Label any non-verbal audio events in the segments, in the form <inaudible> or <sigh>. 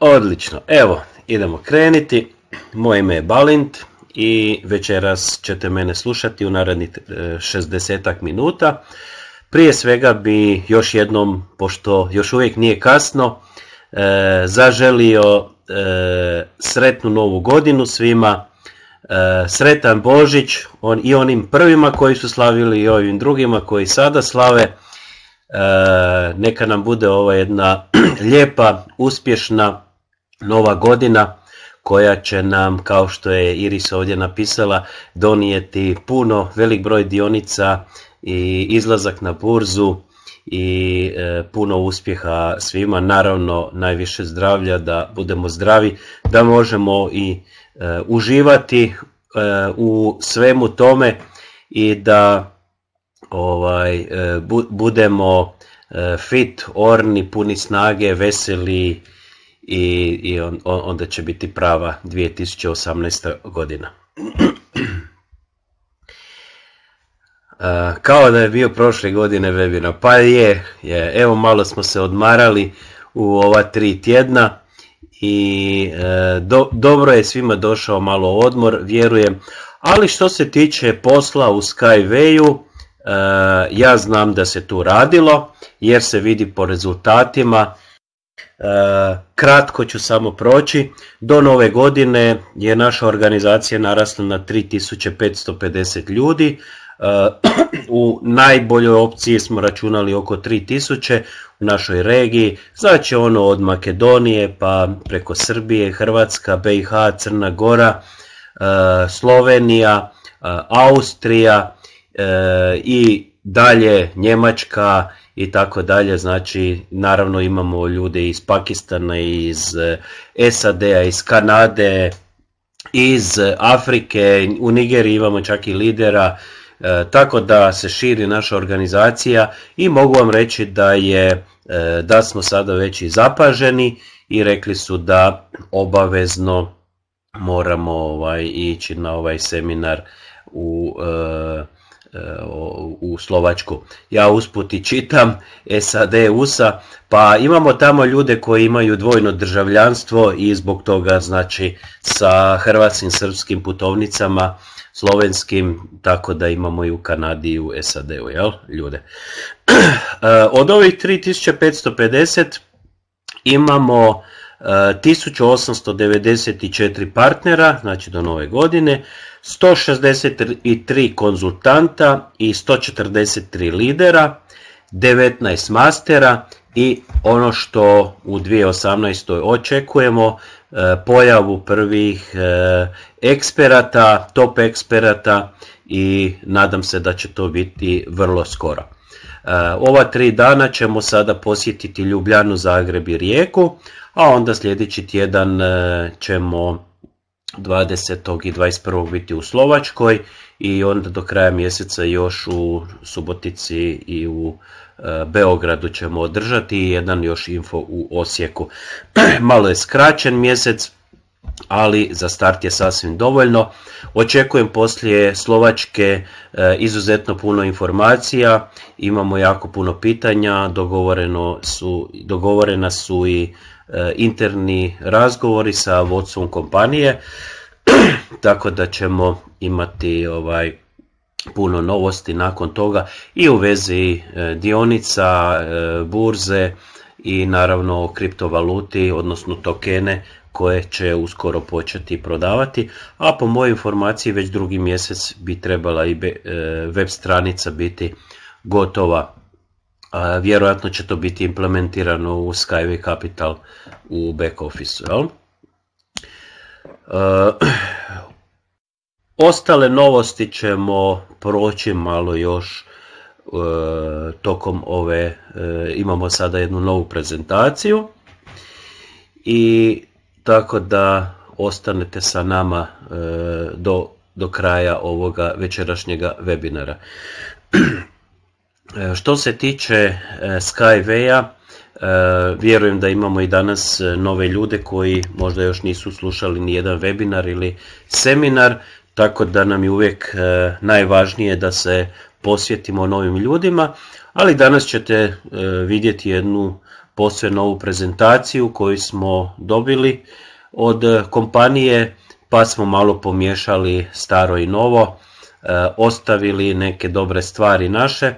Odlično, evo, idemo krenuti. Moje ime je Balint i večeras ćete mene slušati u narednih 60 e, minuta. Prije svega bi još jednom, pošto još uvijek nije kasno, e, zaželio e, sretnu novu godinu svima. Sretan Božić on, i onim prvima koji su slavili i ovim drugima koji sada slave. Neka nam bude ova jedna <clears throat> lijepa, uspješna, nova godina koja će nam, kao što je Iris ovdje napisala, donijeti puno, velik broj dionica i izlazak na burzu i e, puno uspjeha svima, naravno najviše zdravlja, da budemo zdravi, da možemo i e, uživati e, u svemu tome i da ovaj budemo fit, orni, puni snage, veseli, i, i on, on, onda će biti prava 2018. godina. Uh, <clears throat> kao da je bio prošle godine webinar, pa je, je, evo malo smo se odmarali u ova tri tjedna i e, do, dobro je svima došao malo odmor, vjerujem, ali što se tiče posla u Skywayu, e, ja znam da se tu radilo jer se vidi po rezultatima E, kratko ću samo proći. Do nove godine je naša organizacija narasla na 3550 ljudi. E, u najboljoj opciji smo računali oko 3000 u našoj regiji, znači ono od Makedonije pa preko Srbije, Hrvatska, BiH, Crna Gora, e, Slovenija, Austrija i dalje Njemačka i tako dalje. Znači, naravno imamo ljude iz Pakistana, iz eh, SAD-a, iz Kanade, iz Afrike, u Nigeriji imamo čak i lidera, eh, tako da se širi naša organizacija i mogu vam reći da je eh, da smo sada već i zapaženi i rekli su da obavezno moramo ovaj ići na ovaj seminar u E, u Slovačku. Ja usput i čitam SAD USA, pa imamo tamo ljude koji imaju dvojno državljanstvo i zbog toga znači sa hrvatskim, srpskim putovnicama, slovenskim, tako da imamo i u Kanadi i u SAD-u, jel, ljude. <clears throat> E, od ovih 3550 imamo 1894 partnera, znači do nove godine, 163 konzultanta i 143 lidera, 19 mastera i ono što u 2018. očekujemo, e, pojavu prvih e, eksperata, top eksperata i nadam se da će to biti vrlo skoro. E, ova tri dana ćemo sada posjetiti Ljubljanu, Zagreb i Rijeku, a onda sljedeći tjedan e, ćemo 20. i 21. biti u Slovačkoj i onda do kraja mjeseca još u Subotici i u e, Beogradu ćemo održati i jedan još info u Osijeku. <clears throat> Malo je skraćen mjesec, ali za start je sasvim dovoljno. Očekujem poslije Slovačke e, izuzetno puno informacija, imamo jako puno pitanja, dogovoreno su, dogovorena su i E, interni razgovori sa vodstvom kompanije, <clears throat> tako da ćemo imati ovaj puno novosti nakon toga i u vezi e, dionica, e, burze i naravno kriptovaluti, odnosno tokene koje će uskoro početi prodavati, a po mojoj informaciji već drugi mjesec bi trebala i web stranica biti gotova vjerojatno će to biti implementirano u Skyway Capital u back office jel? E, <clears throat> ostale novosti ćemo proći malo još e, tokom ove, e, imamo sada jednu novu prezentaciju i tako da ostanete sa nama do, do kraja ovoga večerašnjega webinara. <clears throat> E, što se tiče e, Skyway-a, e, vjerujem da imamo i danas nove ljude koji možda još nisu slušali ni jedan webinar ili seminar, tako da nam je uvijek najvažnije da se posjetimo novim ljudima, ali danas ćete vidjeti jednu posve novu prezentaciju koju smo dobili od kompanije, pa smo malo pomiješali staro i novo, ostavili neke dobre stvari naše,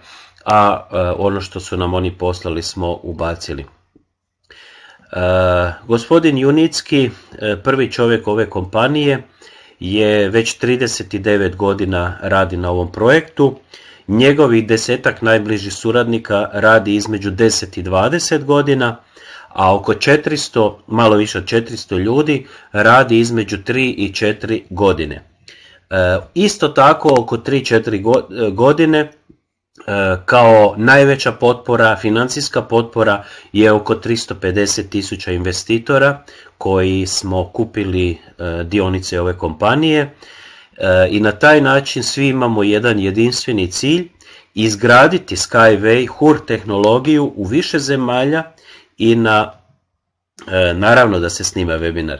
a e, ono što su nam oni poslali smo ubacili. E, gospodin Junicki, e, prvi čovjek ove kompanije, je već 39 godina radi na ovom projektu. Njegovih desetak najbližih suradnika radi između 10 i 20 godina, a oko 400, malo više od 400 ljudi radi između 3 i 4 godine. isto tako oko 3-4 godine E, kao najveća potpora, financijska potpora je oko 350 tisuća investitora koji smo kupili e, dionice ove kompanije e, i na taj način svi imamo jedan jedinstveni cilj izgraditi Skyway HUR tehnologiju u više zemalja i na, naravno da se snima webinar,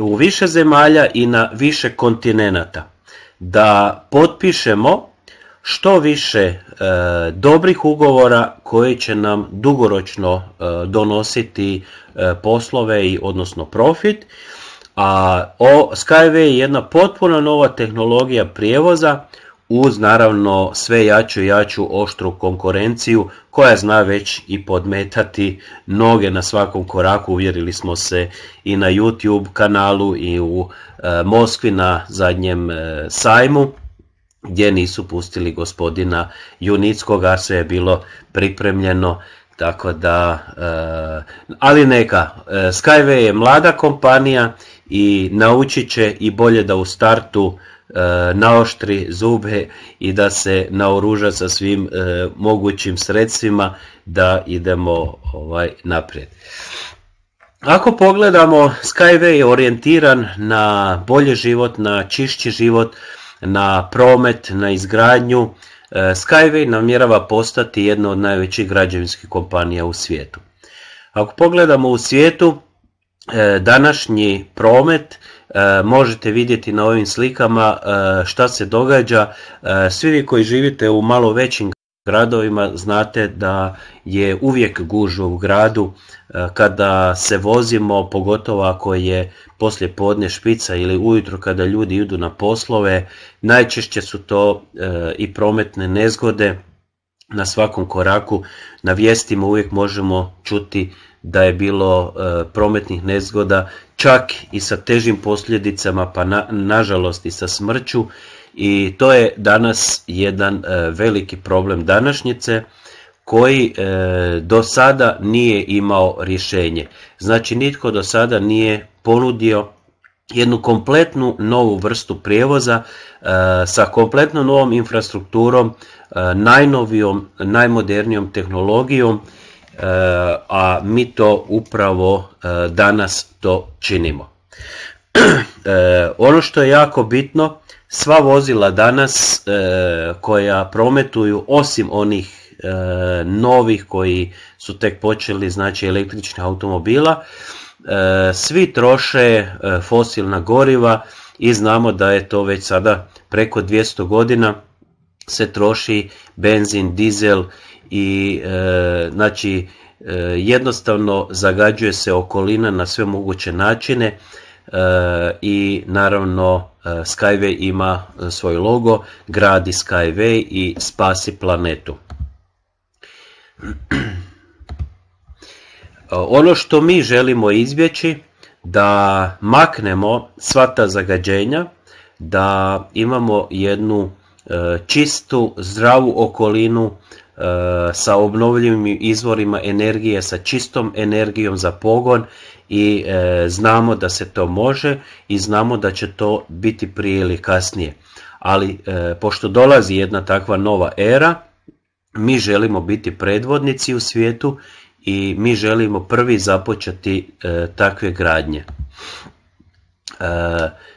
u više zemalja i na više kontinenata. Da potpišemo što više e, dobrih ugovora koji će nam dugoročno e, donositi e, poslove i odnosno profit. A o, Skyway je jedna potpuna nova tehnologija prijevoza uz naravno sve jaču i jaču oštru konkurenciju koja zna već i podmetati noge na svakom koraku. Uvjerili smo se i na YouTube kanalu i u Moskvi na zadnjem sajmu gdje nisu pustili gospodina Junickog, a sve je bilo pripremljeno, tako da, eh, ali neka, eh, Skyway je mlada kompanija i naučit će i bolje da u startu eh, naoštri zube i da se naoruža sa svim mogućim sredstvima da idemo ovaj, naprijed. Ako pogledamo, Skyway je orijentiran na bolje život, na čišći život, na promet, na izgradnju, e, Skyway namjerava postati jedna od najvećih građevinskih kompanija u svijetu. Ako pogledamo u svijetu, e, današnji promet e, možete vidjeti na ovim slikama šta se događa. Svi vi koji živite u malo većim gradovima znate da je uvijek gužva u gradu e, kada se vozimo, pogotovo ako je poslije podne špica ili ujutro kada ljudi idu na poslove, najčešće su to e, i prometne nezgode na svakom koraku. Na vijestima uvijek možemo čuti da je bilo e, prometnih nezgoda čak i sa težim posljedicama pa nažalost i sa smrću i to je danas jedan e, veliki problem današnjice koji e, do sada nije imao rješenje. Znači nitko do sada nije ponudio jednu kompletnu novu vrstu prijevoza e, sa kompletno novom infrastrukturom, najnovijom, najmodernijom tehnologijom, a mi to upravo danas to činimo. <clears throat> Ono što je jako bitno sva vozila danas e, koja prometuju osim onih e, novih koji su tek počeli znači električnih automobila e, svi troše fosilna goriva i znamo da je to već sada preko 200 godina se troši benzin, dizel i znači jednostavno zagađuje se okolina na sve moguće načine i naravno Eh, Skyway ima eh, svoj logo, gradi Skyway i spasi planetu. <clears throat> Eh, ono što mi želimo izbjeći da maknemo sva ta zagađenja, da imamo jednu čistu, zdravu okolinu sa obnovljivim izvorima energije, sa čistom energijom za pogon i e, znamo da se to može i znamo da će to biti prije ili kasnije. Ali e, pošto dolazi jedna takva nova era, mi želimo biti predvodnici u svijetu i mi želimo prvi započeti e, takve gradnje.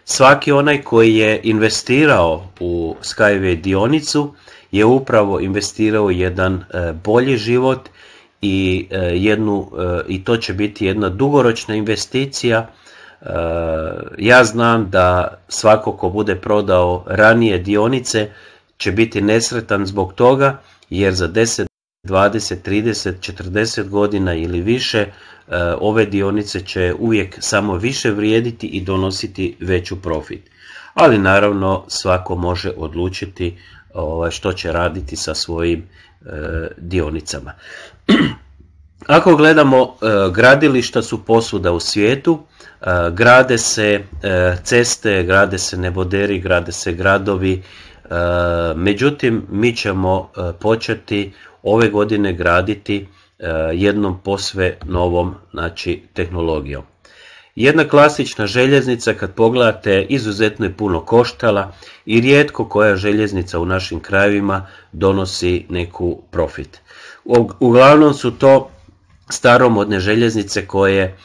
Svaki onaj koji je investirao u Skyway dionicu je upravo investirao jedan bolji život i, e, jednu, e, i to će biti jedna dugoročna investicija. E, ja znam da svako ko bude prodao ranije dionice će biti nesretan zbog toga jer za 10, 20, 30, 40 godina ili više ove dionice će uvijek samo više vrijediti i donositi veću profit. Ali naravno svako može odlučiti ovaj, što će raditi sa svojim dionicama. <clears throat> Ako gledamo, e, gradilišta su posuda u svijetu, e, grade se e, ceste, grade se neboderi, grade se gradovi, međutim mi ćemo početi ove godine graditi jednom posve novom znači, tehnologijom. Jedna klasična željeznica kad pogledate izuzetno je puno koštala i rijetko koja željeznica u našim krajevima donosi neku profit. Uglavnom su to staromodne željeznice koje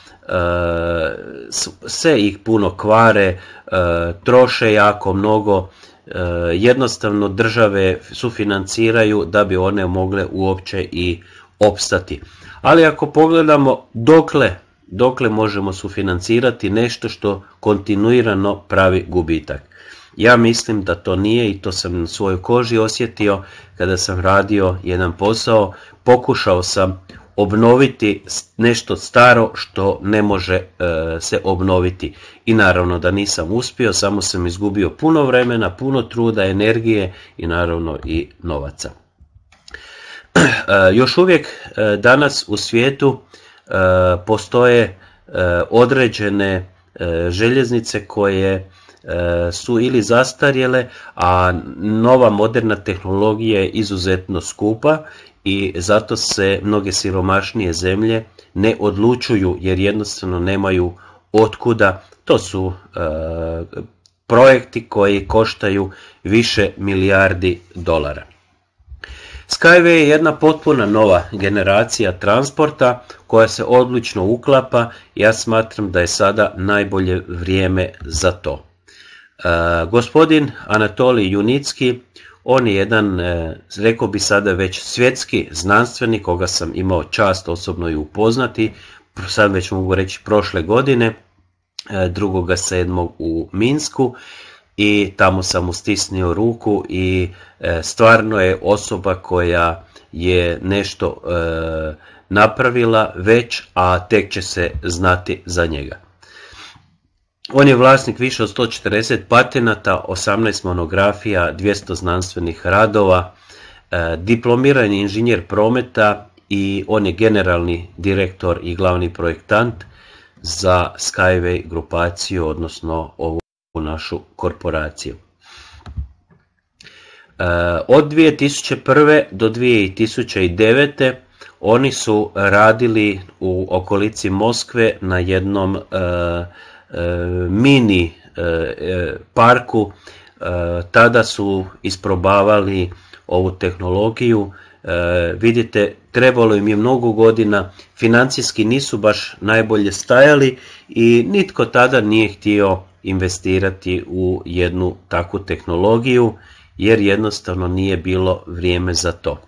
se ih puno kvare, e, troše jako mnogo, e, jednostavno države sufinanciraju da bi one mogle uopće i opstati. Ali ako pogledamo dokle, dokle možemo sufinancirati nešto što kontinuirano pravi gubitak. Ja mislim da to nije i to sam na svojoj koži osjetio kada sam radio jedan posao. Pokušao sam obnoviti nešto staro što ne može e, se obnoviti. I naravno da nisam uspio, samo sam izgubio puno vremena, puno truda, energije i naravno i novaca. <clears throat> E, još uvijek e, danas u svijetu postoje određene željeznice koje E, su ili zastarjele, a nova moderna tehnologija je izuzetno skupa i zato se mnoge siromašnije zemlje ne odlučuju jer jednostavno nemaju otkuda. To su e, projekti koji koštaju više milijardi dolara. Skyway je jedna potpuna nova generacija transporta koja se odlično uklapa. Ja smatram da je sada najbolje vrijeme za to. Eh, gospodin Anatolij Junicki, on je jedan, eh, rekao bi sada već svjetski znanstvenik, koga sam imao čast osobno i upoznati, sad već mogu reći prošle godine, eh, drugoga sedmog u Minsku i tamo sam mu stisnio ruku i stvarno je osoba koja je nešto napravila već, a tek će se znati za njega. On je vlasnik više od 140 patenata, 18 monografija, 200 znanstvenih radova, e, diplomiran je inženjer prometa i on je generalni direktor i glavni projektant za Skyway grupaciju, odnosno ovu našu korporaciju. E, od 2001. do 2009. oni su radili u okolici Moskve na jednom e, E, mini e, e, parku tada su isprobavali ovu tehnologiju vidite, trebalo im je mnogo godina, financijski nisu baš najbolje stajali i nitko tada nije htio investirati u jednu takvu tehnologiju jer jednostavno nije bilo vrijeme za to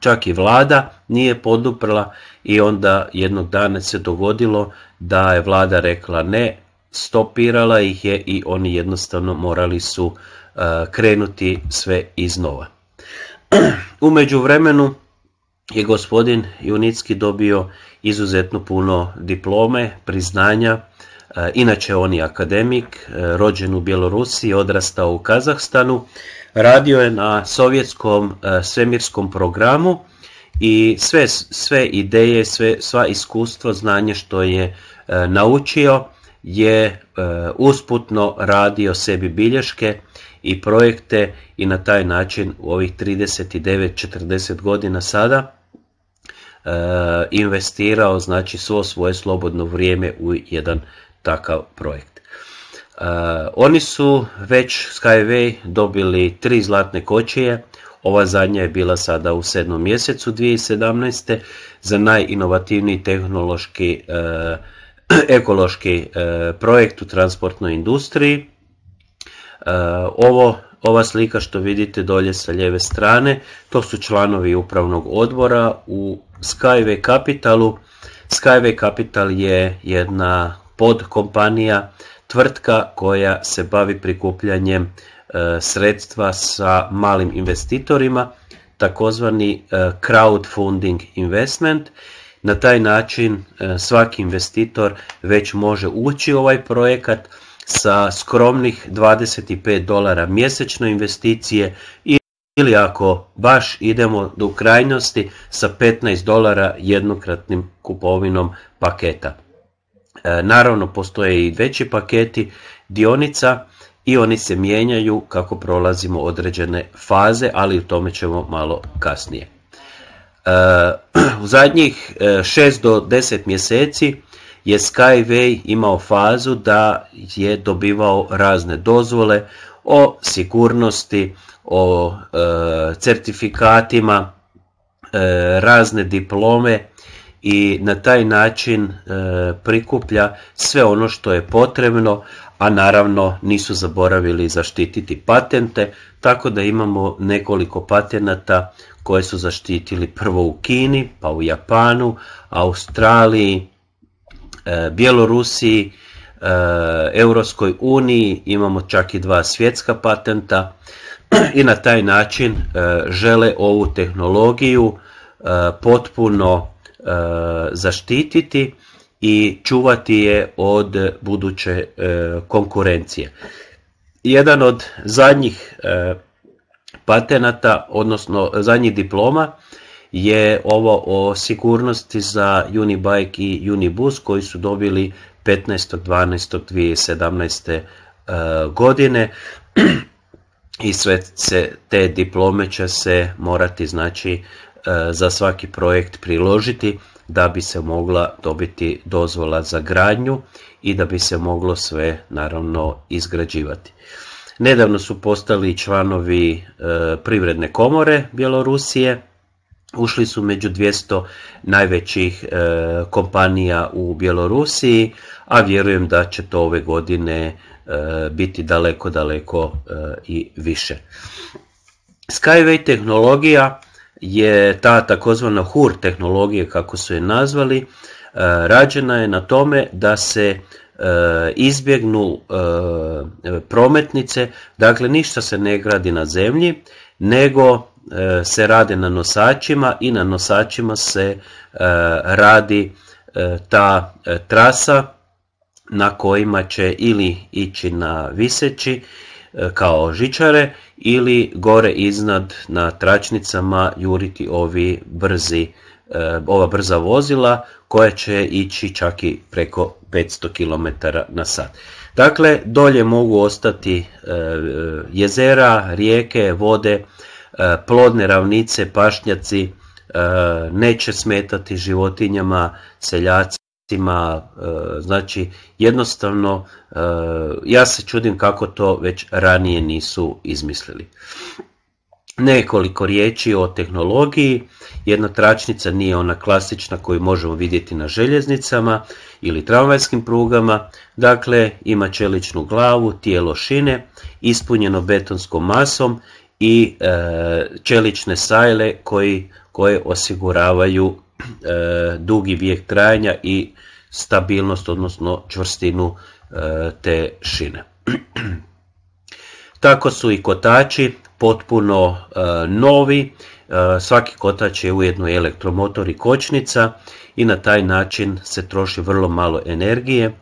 čak i vlada nije poduprla i onda jednog dana se dogodilo da je vlada rekla ne, stopirala ih je i oni jednostavno morali su e, krenuti sve iznova. U vremenu je gospodin Junicki dobio izuzetno puno diplome, priznanja, e, Inače on je akademik, e, rođen u Bjelorusiji, odrastao u Kazahstanu, radio je na sovjetskom e, svemirskom programu i sve, sve ideje, sve, sva iskustvo, znanje što je e, naučio je e, usputno radio sebi bilješke i projekte i na taj način u ovih 39-40 godina sada investirao znači svo svoje slobodno vrijeme u jedan takav projekt. Eh, oni su već Skyway dobili tri zlatne kočije, ova zadnja je bila sada u sedmom mjesecu 2017. za najinovativniji tehnološki eh, <clears throat> ekološki eh, projekt u transportnoj industriji. ovo, ova slika što vidite dolje sa lijeve strane, to su članovi upravnog odbora u Skyway Capitalu. Skyway Capital je jedna podkompanija tvrtka koja se bavi prikupljanjem e, sredstva sa malim investitorima, takozvani e, crowdfunding investment. Na taj način e, svaki investitor već može ući u ovaj projekat sa skromnih 25 dolara mjesečno investicije ili ako baš idemo do krajnosti sa 15 dolara jednokratnim kupovinom paketa. E, naravno, postoje i veći paketi dionica i oni se mijenjaju kako prolazimo određene faze, ali o tome ćemo malo kasnije. E, <clears throat> u zadnjih 6 e, do 10 mjeseci je Skyway imao fazu da je dobivao razne dozvole o sigurnosti, o certifikatima, razne diplome i na taj način e, prikuplja sve ono što je potrebno, a naravno nisu zaboravili zaštititi patente, tako da imamo nekoliko patenata koje su zaštitili prvo u Kini, pa u Japanu, Australiji, e, Bjelorusiji, e, Europskoj uniji, imamo čak i dva svjetska patenta i na taj način žele ovu tehnologiju potpuno E, zaštititi i čuvati je od buduće e, konkurencije. Jedan od zadnjih e, patenata, odnosno zadnjih diploma, je ovo o sigurnosti za Unibike i Unibus koji su dobili 15.12.2017. godine <clears throat> i sve te diplome će se morati znači E, za svaki projekt priložiti da bi se mogla dobiti dozvola za gradnju i da bi se moglo sve naravno izgrađivati. Nedavno su postali članovi e, privredne komore Bjelorusije, ušli su među 200 najvećih e, kompanija u Bjelorusiji, a vjerujem da će to ove godine biti daleko, daleko i više. Skyway tehnologija je ta takozvana HUR tehnologija kako su je nazvali e, rađena je na tome da se e, izbjegnu e, prometnice, dakle ništa se ne gradi na zemlji, nego se rade na nosačima i na nosačima se radi ta trasa na kojima će ili ići na viseći E, kao žičare ili gore iznad na tračnicama juriti ovi brzi, e, ova brza vozila koja će ići čak i preko 500 km na sat. Dakle, dolje mogu ostati e, jezera, rijeke, vode, plodne ravnice, pašnjaci, neće smetati životinjama, seljaci, E, znači jednostavno e, ja se čudim kako to već ranije nisu izmislili. Nekoliko riječi o tehnologiji, jedna tračnica nije ona klasična koju možemo vidjeti na željeznicama ili tramvajskim prugama, dakle ima čeličnu glavu, tijelo šine, ispunjeno betonskom masom i e, čelične sajle koji, koje osiguravaju E, dugi vijek trajanja i stabilnost, odnosno čvrstinu e, te šine. <clears throat> Tako su i kotači potpuno e, novi, svaki kotač je ujedno elektromotor i kočnica i na taj način se troši vrlo malo energije.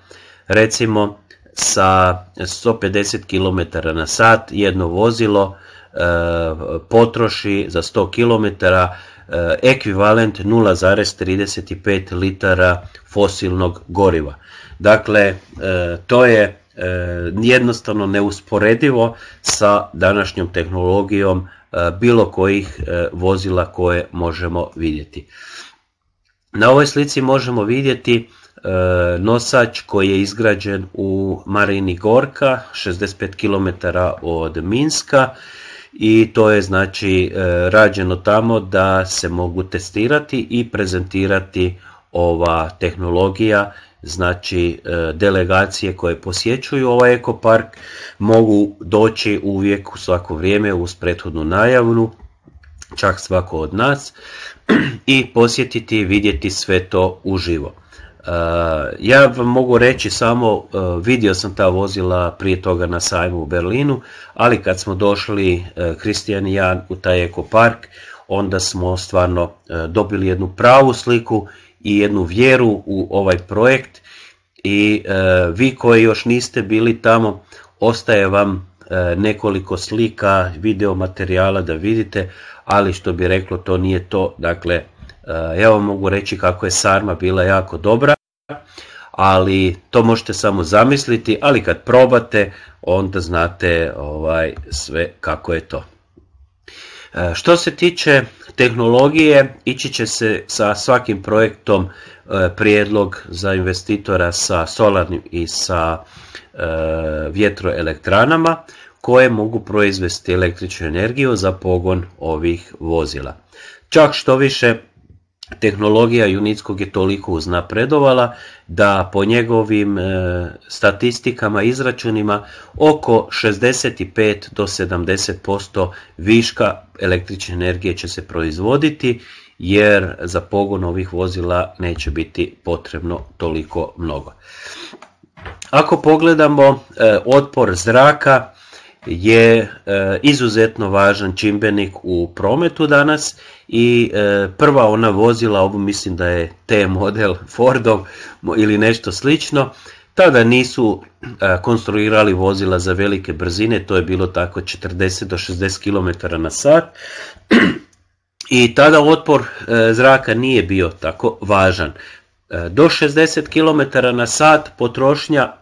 Recimo sa 150 km na sat jedno vozilo potroši za 100 km Eh, ekvivalent 0,35 litara fosilnog goriva. Dakle, eh, to je eh, jednostavno neusporedivo sa današnjom tehnologijom bilo kojih vozila koje možemo vidjeti. Na ovoj slici možemo vidjeti nosač koji je izgrađen u Marini Gorka, 65 km od Minska i to je znači e, rađeno tamo da se mogu testirati i prezentirati ova tehnologija znači e, delegacije koje posjećuju ovaj ekopark mogu doći uvijek u svako vrijeme uz prethodnu najavnu čak svako od nas <clears throat> i posjetiti i vidjeti sve to uživo. Eh, ja vam mogu reći samo, eh, vidio sam ta vozila prije toga na sajmu u Berlinu, ali kad smo došli, Kristijan eh, i ja, u taj ekopark, onda smo stvarno dobili jednu pravu sliku i jednu vjeru u ovaj projekt i vi koji još niste bili tamo, ostaje vam nekoliko slika, video materijala da vidite, ali što bi reklo to nije to, dakle ja vam mogu reći kako je Sarma bila jako dobra, ali to možete samo zamisliti, ali kad probate onda znate ovaj sve kako je to. E, što se tiče tehnologije, ići će se sa svakim projektom e, prijedlog za investitora sa solarnim i sa e, vjetroelektranama koje mogu proizvesti električnu energiju za pogon ovih vozila. Čak što više tehnologija Junickog je toliko uznapredovala da po njegovim e, statistikama, izračunima oko 65 do 70% viška električne energije će se proizvoditi jer za pogon ovih vozila neće biti potrebno toliko mnogo. Ako pogledamo e, otpor zraka je e, izuzetno važan čimbenik u prometu danas i e, prva ona vozila, ovo mislim da je T model Fordov ili nešto slično, tada nisu e, konstruirali vozila za velike brzine, to je bilo tako 40 do 60 km na sat i tada otpor zraka nije bio tako važan. Do 60 km na sat potrošnja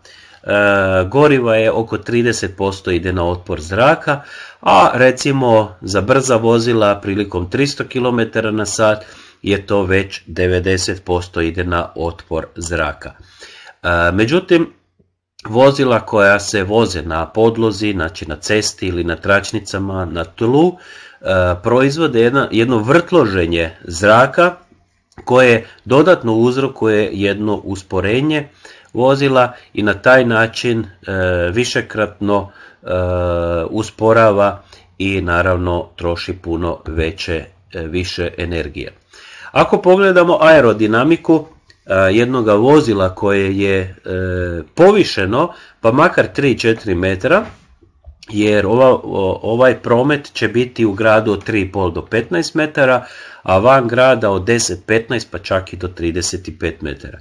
E, goriva je oko 30% ide na otpor zraka, a recimo za brza vozila prilikom 300 km na sat je to već 90% ide na otpor zraka. E, međutim, vozila koja se voze na podlozi, znači na cesti ili na tračnicama, na tlu, e, proizvode jedno, jedno vrtloženje zraka koje dodatno uzrokuje jedno usporenje vozila i na taj način e, višekratno e, usporava i naravno troši puno veće, e, više energije. Ako pogledamo aerodinamiku jednog vozila koje je povišeno, pa makar 3-4 metra, jer ova, ovaj promet će biti u gradu od 3,5 do 15 metara, a van grada od 10-15 pa čak i do 35 metara.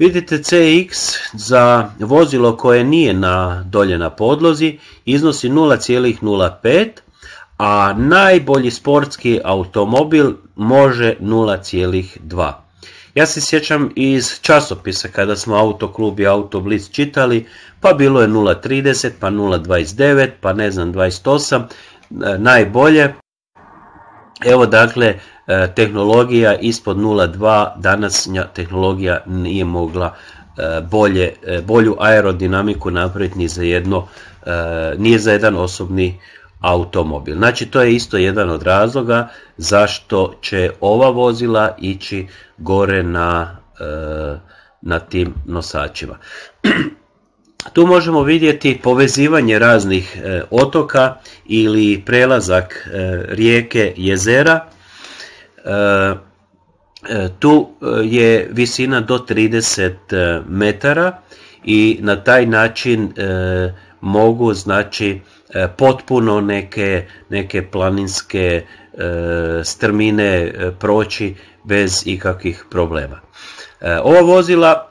Vidite CX za vozilo koje nije na dolje na podlozi iznosi 0,05, a najbolji sportski automobil može 0,2. Ja se sjećam iz časopisa kada smo Autoklub i Autoblitz čitali, pa bilo je 0,30, pa 0,29, pa ne znam 28, e, najbolje. Evo dakle, e, tehnologija ispod 0.2, danas tehnologija nije mogla e, bolje, e, bolju aerodinamiku napraviti ni za jedno, nije za jedan osobni automobil. Znači to je isto jedan od razloga zašto će ova vozila ići gore na, na tim nosačima. <clears throat> tu možemo vidjeti povezivanje raznih e, otoka ili prelazak e, rijeke jezera. E, tu je visina do 30 metara i na taj način mogu znači potpuno neke, neke planinske strmine proći bez ikakvih problema. Ova vozila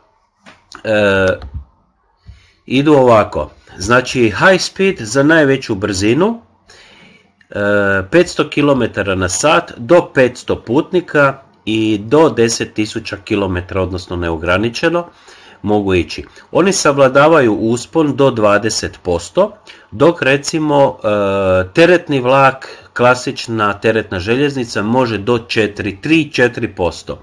idu ovako. Znači high speed za najveću brzinu, 500 e, km na sat do 500 putnika i do 10.000 km, odnosno neograničeno, mogu ići. Oni savladavaju uspon do 20%, dok recimo e, teretni vlak, klasična teretna željeznica može do 4, 3-4%.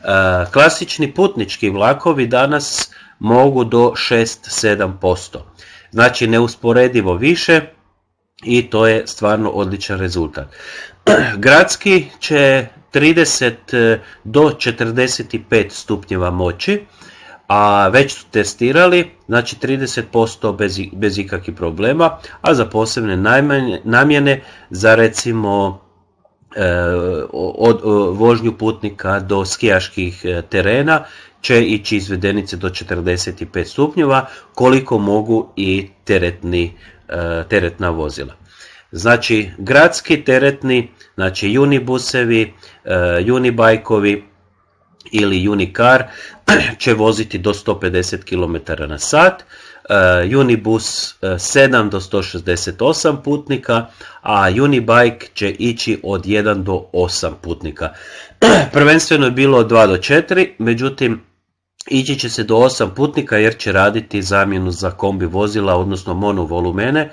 E, klasični putnički vlakovi danas mogu do 6-7%. Znači neusporedivo više i to je stvarno odličan rezultat. <clears throat> Gradski će 30 e, do 45 stupnjeva moći, a već su testirali, znači 30% bez, bez ikakvih problema, a za posebne namjene za recimo e, od, vožnju putnika do skijaških e, terena će ići izvedenice do 45 stupnjeva koliko mogu i teretni, e, teretna vozila. Znači gradski teretni, znači unibusevi, e, unibajkovi ili unikar <clears throat> će voziti do 150 km na sat, e, unibus 7 do 168 putnika, a unibike će ići od 1 do 8 putnika. <clears throat> Prvenstveno je bilo 2 do 4, međutim Ići će se do osam putnika jer će raditi zamjenu za kombi vozila, odnosno monovolumene, e,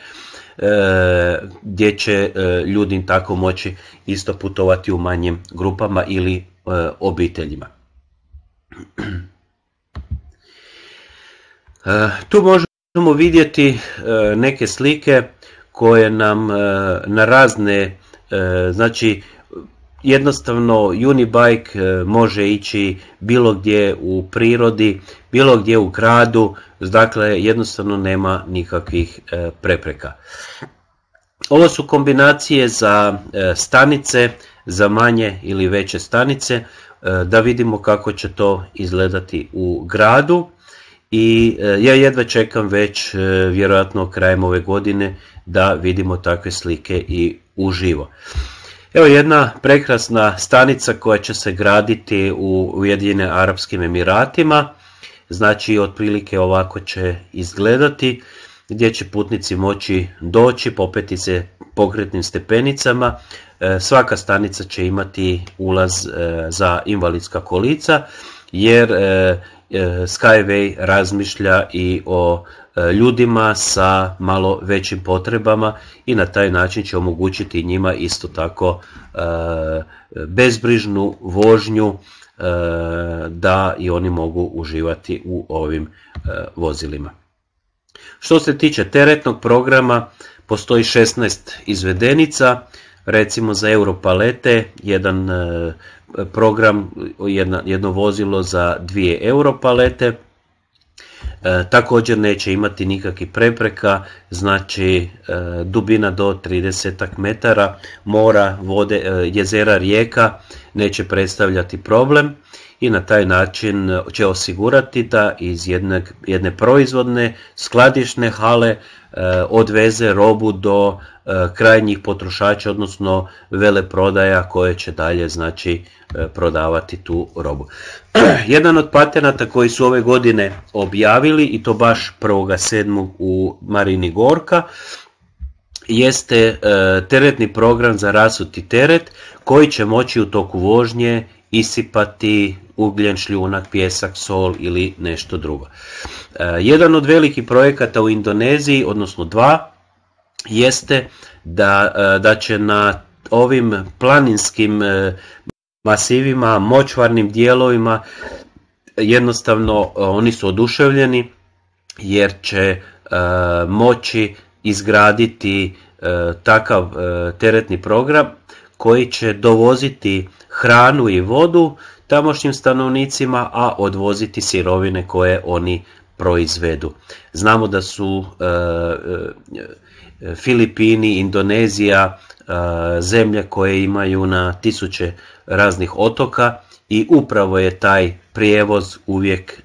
gdje će e, ljudi tako moći isto putovati u manjim grupama ili e, obiteljima. Tu možemo vidjeti neke slike koje nam na razne, znači jednostavno Unibike e, može ići bilo gdje u prirodi, bilo gdje u gradu, dakle jednostavno nema nikakvih e, prepreka. Ovo su kombinacije za e, stanice, za manje ili veće stanice, da vidimo kako će to izgledati u gradu. I ja jedva čekam već vjerojatno krajem ove godine da vidimo takve slike i uživo. Evo jedna prekrasna stanica koja će se graditi u Ujedinjene Arapskim Emiratima. Znači otprilike ovako će izgledati gdje će putnici moći doći, popeti se pokretnim stepenicama. E, svaka stanica će imati ulaz e, za invalidska kolica jer e, Skyway razmišlja i o E, ljudima sa malo većim potrebama i na taj način će omogućiti njima isto tako e, bezbrižnu vožnju e, da i oni mogu uživati u ovim vozilima. Što se tiče teretnog programa, postoji 16 izvedenica, recimo za europalete, jedan program, jedno vozilo za dvije europalete, E, također neće imati nikakvih prepreka, znači e, dubina do 30 metara, mora, vode, e, jezera, rijeka neće predstavljati problem i na taj način će osigurati da iz jedne, jedne proizvodne skladišne hale Eh, odveze robu do eh, krajnjih potrošača, odnosno veleprodaja koje će dalje znači eh, prodavati tu robu. <clears throat> Jedan od patenata koji su ove godine objavili i to baš 1.7. u Marini Gorka jeste teretni program za rasuti teret koji će moći u toku vožnje isipati ugljen, šljunak, pjesak, sol ili nešto drugo. E, jedan od velikih projekata u Indoneziji, odnosno dva, jeste da, e, da će na ovim planinskim e, masivima, močvarnim dijelovima, jednostavno oni su oduševljeni jer će moći izgraditi takav teretni program koji će dovoziti hranu i vodu tamošnjim stanovnicima, a odvoziti sirovine koje oni proizvedu. Znamo da su e, e, e, Filipini, Indonezija zemlje koje imaju na tisuće raznih otoka i upravo je taj prijevoz uvijek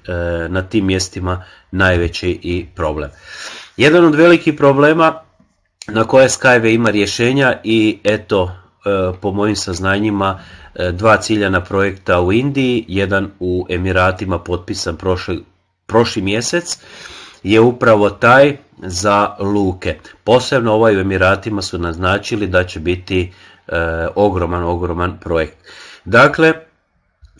na tim mjestima najveći i problem. Jedan od velikih problema na koje Skyve ima rješenja i eto po mojim saznanjima E, dva ciljana projekta u Indiji, jedan u Emiratima potpisan prošli, prošli mjesec, je upravo taj za luke. Posebno ovaj u Emiratima su naznačili da će biti e, ogroman, ogroman projekt. Dakle,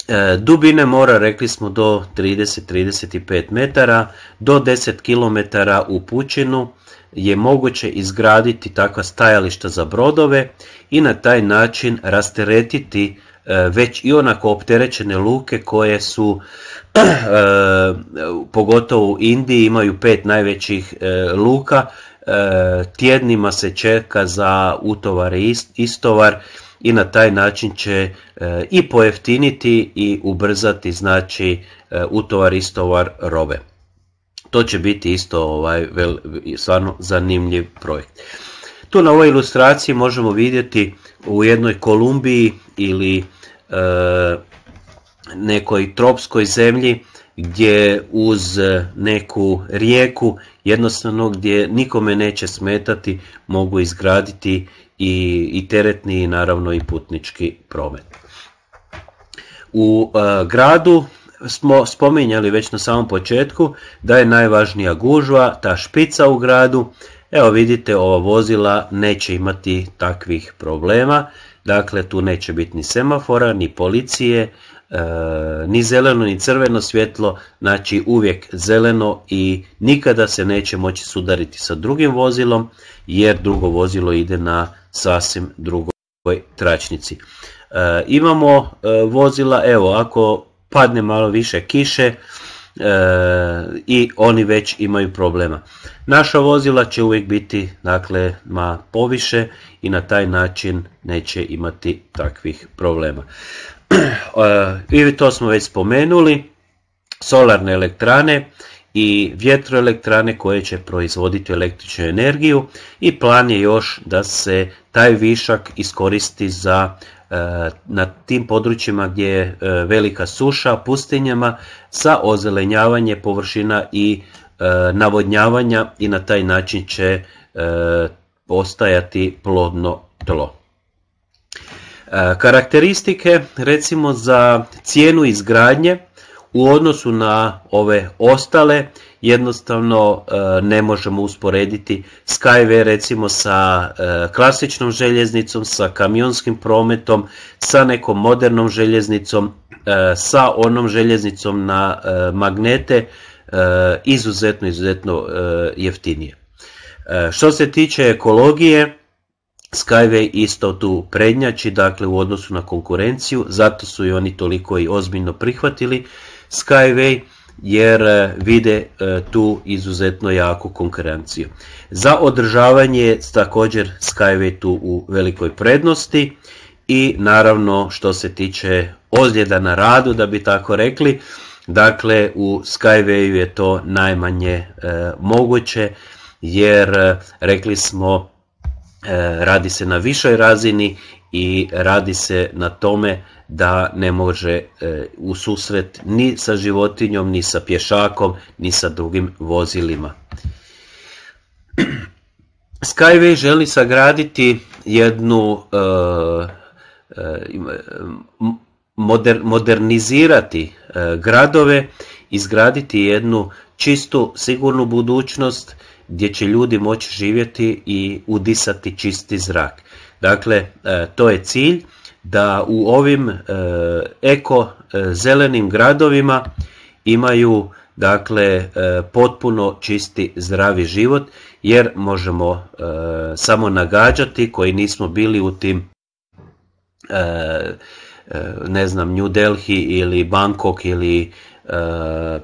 e, dubine mora rekli smo do 30-35 metara, do 10 km u pućinu, je moguće izgraditi takva stajališta za brodove i na taj način rasteretiti e, već i onako opterećene luke koje su <clears throat> e, pogotovo u Indiji imaju pet najvećih e, luka tjednima se čeka za utovar i istovar i na taj način će i pojeftiniti i ubrzati znači utovar istovar robe. To će biti isto ovaj, vel, stvarno zanimljiv projekt. Tu na ovoj ilustraciji možemo vidjeti u jednoj Kolumbiji ili e, nekoj tropskoj zemlji gdje uz neku rijeku jednostavno gdje nikome neće smetati mogu izgraditi i, i teretni i naravno i putnički promet. U e, gradu smo spominjali već na samom početku da je najvažnija gužva, ta špica u gradu. Evo vidite, ova vozila neće imati takvih problema. Dakle, tu neće biti ni semafora, ni policije, e, ni zeleno, ni crveno svjetlo. Znači, uvijek zeleno i nikada se neće moći sudariti sa drugim vozilom, jer drugo vozilo ide na sasvim drugoj tračnici. E, imamo e, vozila, evo, ako padne malo više kiše e, i oni već imaju problema. Naša vozila će uvijek biti dakle, ma poviše i na taj način neće imati takvih problema. E, I to smo već spomenuli, solarne elektrane i vjetroelektrane koje će proizvoditi električnu energiju i plan je još da se taj višak iskoristi za E, na tim područjima gdje je e, velika suša, pustinjama, sa ozelenjavanje površina i e, navodnjavanja i na taj način će postajati plodno tlo. Karakteristike recimo za cijenu izgradnje u odnosu na ove ostale jednostavno e, ne možemo usporediti Skyway recimo sa e, klasičnom željeznicom, sa kamionskim prometom, sa nekom modernom željeznicom, e, sa onom željeznicom na magnete izuzetno, izuzetno jeftinije. Što se tiče ekologije, Skyway isto tu prednjači, dakle u odnosu na konkurenciju, zato su i oni toliko i ozbiljno prihvatili Skyway jer e, vide e, tu izuzetno jaku konkurenciju. Za održavanje također Skyway tu u velikoj prednosti i naravno što se tiče ozljeda na radu, da bi tako rekli, dakle u Skywayu je to najmanje e, moguće jer rekli smo radi se na višoj razini i radi se na tome da ne može e, u susret ni sa životinjom, ni sa pješakom, ni sa drugim vozilima. <clears throat> Skyway želi sagraditi jednu e, e, modernizirati gradove, izgraditi jednu čistu, sigurnu budućnost gdje će ljudi moći živjeti i udisati čisti zrak. Dakle, to je cilj da u ovim e, eko e, zelenim gradovima imaju dakle e, potpuno čisti zdravi život jer možemo samo nagađati koji nismo bili u tim ne znam New Delhi ili Bangkok ili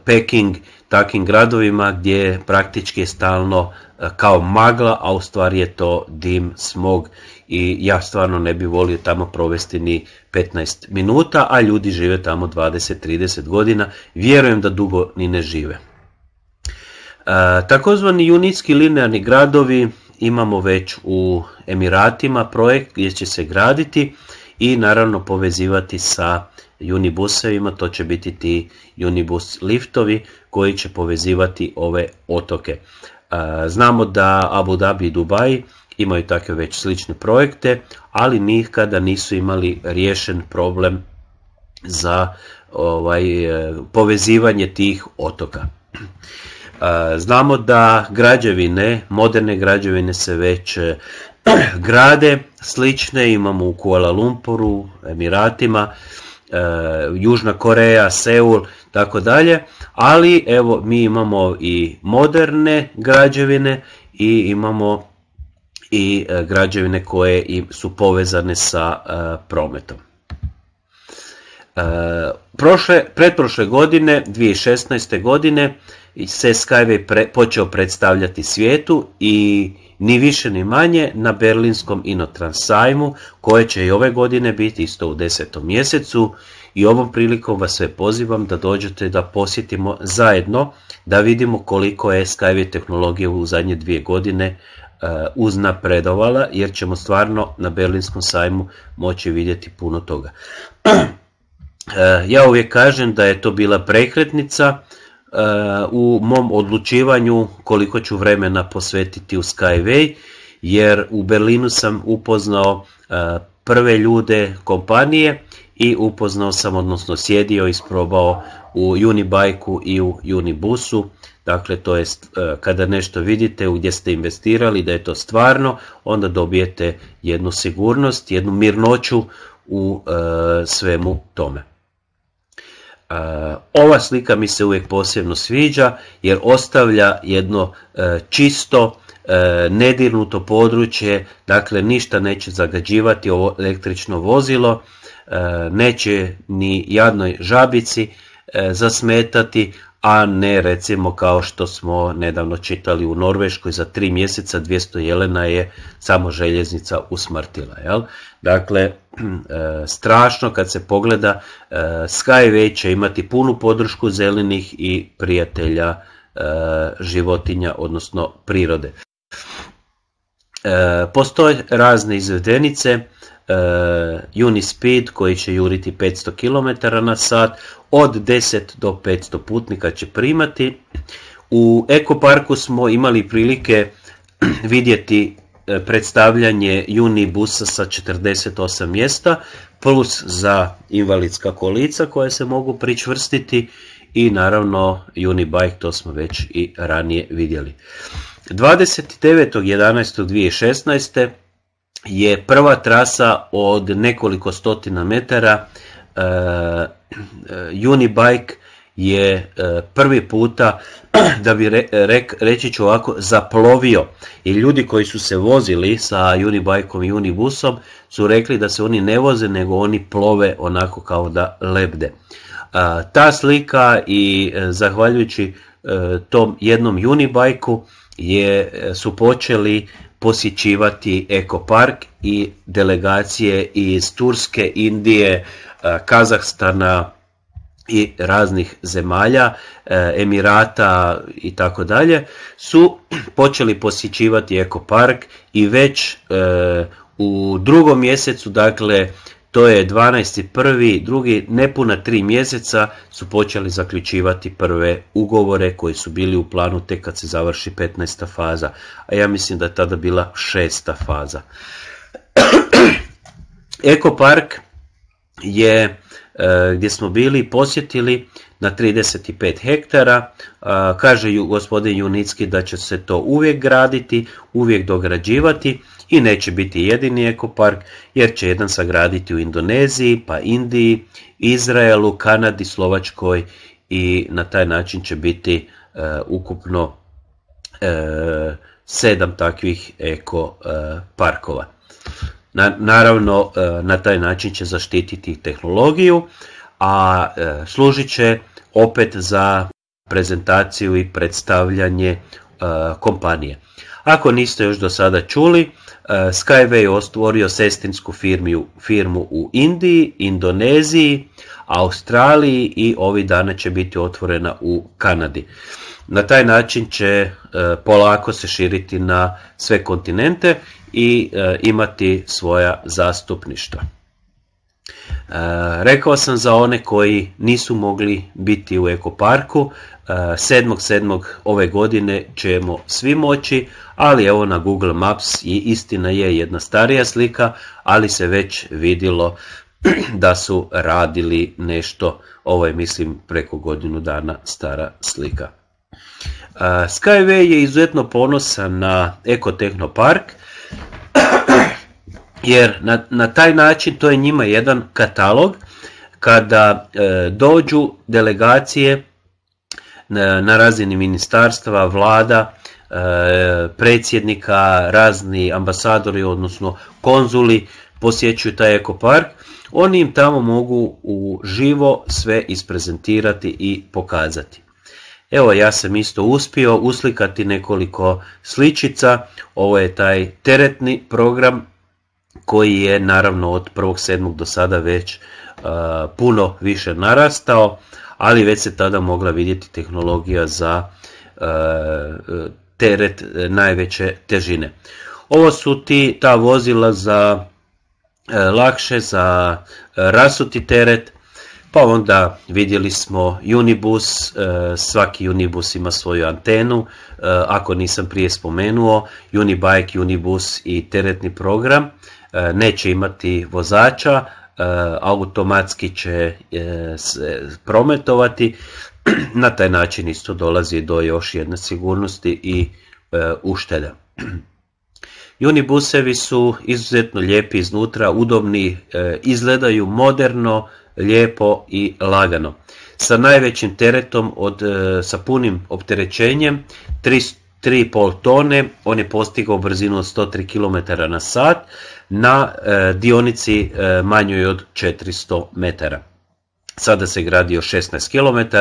Peking takim gradovima gdje praktički stalno E, kao magla, a u stvari je to dim, smog i ja stvarno ne bi volio tamo provesti ni 15 minuta, a ljudi žive tamo 20-30 godina, vjerujem da dugo ni ne žive. E, takozvani junitski linearni gradovi imamo već u Emiratima projekt gdje će se graditi i naravno povezivati sa unibusevima, to će biti ti unibus liftovi koji će povezivati ove otoke. E, znamo da Abu Dhabi i Dubai imaju takve već slične projekte, ali nikada nisu imali rješen problem za ovaj, e, povezivanje tih otoka. E, znamo da građevine, moderne građevine se već <clears throat> grade, slične imamo u Kuala Lumpuru, Emiratima, E, Južna Koreja, Seul, tako dalje, ali evo mi imamo i moderne građevine i imamo i e, građevine koje su povezane sa e, prometom. Prošle, pretprošle godine, 2016. godine, se Skyway pre, počeo predstavljati svijetu i ni više ni manje na Berlinskom inotransajmu koje će i ove godine biti isto u desetom mjesecu i ovom prilikom vas sve pozivam da dođete da posjetimo zajedno da vidimo koliko je Skyway tehnologija u zadnje dvije godine e, uznapredovala jer ćemo stvarno na Berlinskom sajmu moći vidjeti puno toga. <clears throat> E, ja uvijek kažem da je to bila prekretnica E, u mom odlučivanju koliko ću vremena posvetiti u Skyway jer u Berlinu sam upoznao e, prve ljude kompanije i upoznao sam, odnosno sjedio i sprobao u Unibajku i u Unibusu. Dakle, to je e, kada nešto vidite gdje ste investirali, da je to stvarno, onda dobijete jednu sigurnost, jednu mirnoću u svemu tome. Eh, ova slika mi se uvijek posebno sviđa jer ostavlja jedno eh, čisto eh, nedirnuto područje, dakle ništa neće zagađivati ovo električno vozilo, neće ni jadnoj žabici zasmetati, a ne recimo kao što smo nedavno čitali u Norveškoj za tri mjeseca 200 jelena je samo željeznica usmrtila. Jel? Dakle, <clears throat> e, strašno kad se pogleda, e, Skyway će imati punu podršku zelenih i prijatelja e, životinja, odnosno prirode. Postoje razne izvedenice, Unispeed koji će juriti 500 km na sat, od 10 do 500 putnika će primati. U Ekoparku smo imali prilike <clears throat> vidjeti e, predstavljanje Unibusa sa 48 mjesta, plus za invalidska kolica koja se mogu pričvrstiti i naravno Unibike, to smo već i ranije vidjeli. 29.11.2016. je prva trasa od nekoliko stotina metara Eh, eh, Unibike je eh, prvi puta, <clears throat> da bi reći ću ovako, zaplovio. I ljudi koji su se vozili sa bajkom i Unibusom su rekli da se oni ne voze, nego oni plove onako kao da lebde. Ta slika i zahvaljujući tom jednom Unibajku je, su počeli posjećivati ekopark i delegacije iz Turske, Indije, e, Kazahstana i raznih zemalja, e, Emirata i tako dalje, su <clears throat> počeli posjećivati ekopark i već e, u drugom mjesecu, dakle to je 12. drugi, nepuna tri mjeseca su počeli zaključivati prve ugovore koji su bili u planu tek kad se završi 15. faza, a ja mislim da je tada bila šesta faza. <clears throat> Eko park je e, gdje smo bili posjetili na 35 hektara. E, kaže gospodin Junicki da će se to uvijek graditi, uvijek dograđivati i neće biti jedini ekopark jer će jedan sagraditi u Indoneziji, pa Indiji, Izraelu, Kanadi, Slovačkoj i na taj način će biti e, ukupno e, sedam takvih eko e, parkova. Na, naravno na taj način će zaštititi tehnologiju, a služit će opet za prezentaciju i predstavljanje kompanije. Ako niste još do sada čuli, eh, Skyway je ostvorio sestinsku firmu, firmu u Indiji, Indoneziji, Australiji i ovi dana će biti otvorena u Kanadi. Na taj način će eh, polako se širiti na sve kontinente i eh, imati svoja zastupništva. rekao sam za one koji nisu mogli biti u ekoparku, 7.7. ove godine ćemo svi moći, ali evo na Google Maps i istina je jedna starija slika, ali se već vidjelo <clears throat> da su radili nešto, ovo je mislim preko godinu dana stara slika. Skyway je izuzetno ponosan na park. <clears throat> jer na, taj način to je njima jedan katalog kada e, dođu delegacije na razini ministarstva, vlada, e, predsjednika, razni ambasadori, odnosno konzuli posjećuju taj ekopark. Oni im tamo mogu u živo sve isprezentirati i pokazati. Evo ja sam isto uspio uslikati nekoliko sličica. Ovo je taj teretni program koji je naravno od 1.7. do sada već e, puno više narastao ali već se tada mogla vidjeti tehnologija za e, e, teret e, najveće težine. Ovo su ti ta vozila za lakše, za rasuti teret, pa onda vidjeli smo Unibus, svaki Unibus ima svoju antenu, ako nisam prije spomenuo, Unibike, Unibus i teretni program neće imati vozača, E, automatski će e, se prometovati. <clears throat> Na taj način isto dolazi do još jedne sigurnosti i e, ušteda. <clears throat> Unibusevi su izuzetno lijepi iznutra, udobni, izgledaju moderno, lijepo i lagano. Sa najvećim teretom, od, sa punim opterećenjem, 300 3,5 tone, on je postigao brzinu od 103 km na sat na e, dionici e, manjoj od 400 metara. Sada se gradi 16 km,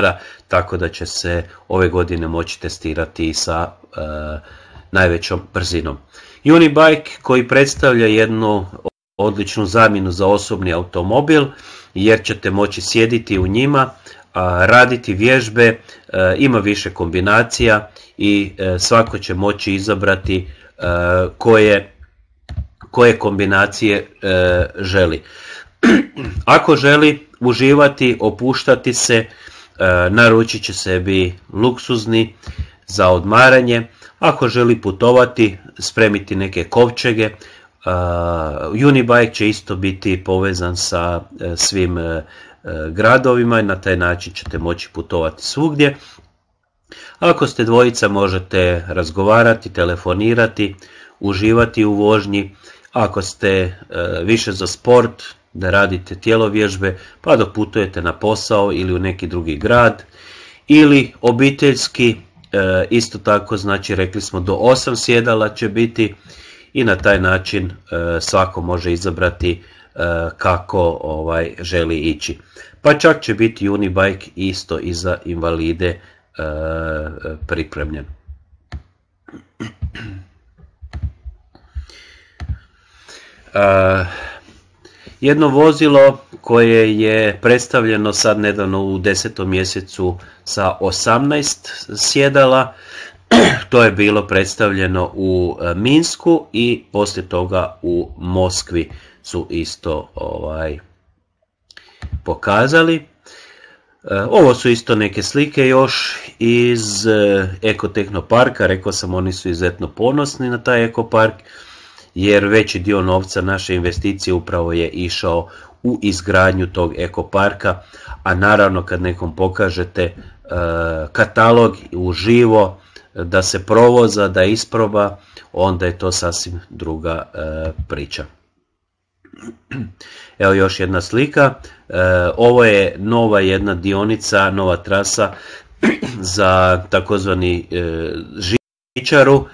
tako da će se ove godine moći testirati sa e, najvećom brzinom. Unibike koji predstavlja jednu odličnu zamjenu za osobni automobil jer ćete moći sjediti u njima, raditi vježbe, ima više kombinacija i e, svako će moći izabrati e, koje, koje kombinacije e, želi. <clears throat> Ako želi uživati, opuštati se, naručit će sebi luksuzni za odmaranje. Ako želi putovati, spremiti neke kovčege, Unibike će isto biti povezan sa svim E, gradovima i na taj način ćete moći putovati svugdje. Ako ste dvojica možete razgovarati, telefonirati, uživati u vožnji. Ako ste e, više za sport, da radite tjelovježbe, pa da putujete na posao ili u neki drugi grad. Ili obiteljski, e, isto tako znači rekli smo do 8 sjedala će biti i na taj način svako može izabrati E, kako ovaj želi ići. Pa čak će biti Unibike isto i za invalide e, pripremljen. E, jedno vozilo koje je predstavljeno sad nedavno u desetom mjesecu sa 18 sjedala, <clears throat> to je bilo predstavljeno u Minsku i poslije toga u Moskvi su isto ovaj pokazali. E, ovo su isto neke slike još iz eh, tehno parka, rekao sam oni su izuzetno ponosni na taj ekopark jer veći dio novca naše investicije upravo je išao u izgradnju tog ekoparka, a naravno kad nekom pokažete eh, katalog uživo, eh, da se provoza, da isproba, onda je to sasvim druga priča. Evo još jedna slika. E, ovo je nova jedna dionica, nova trasa za takozvani e, žičaru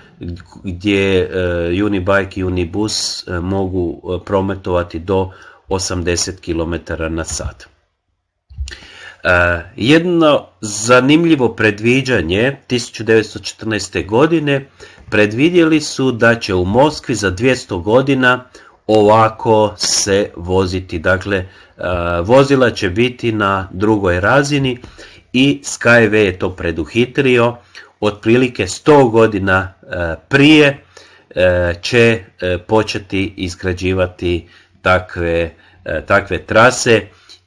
gdje e, Unibike i Unibus mogu prometovati do 80 km na sat. Jedno zanimljivo predviđanje 1914. godine predvidjeli su da će u Moskvi za 200 godina ovako se voziti. Dakle, e, vozila će biti na drugoj razini i Skyway je to preduhitrio. Otprilike 100 godina e, prije e, će početi izgrađivati takve, takve trase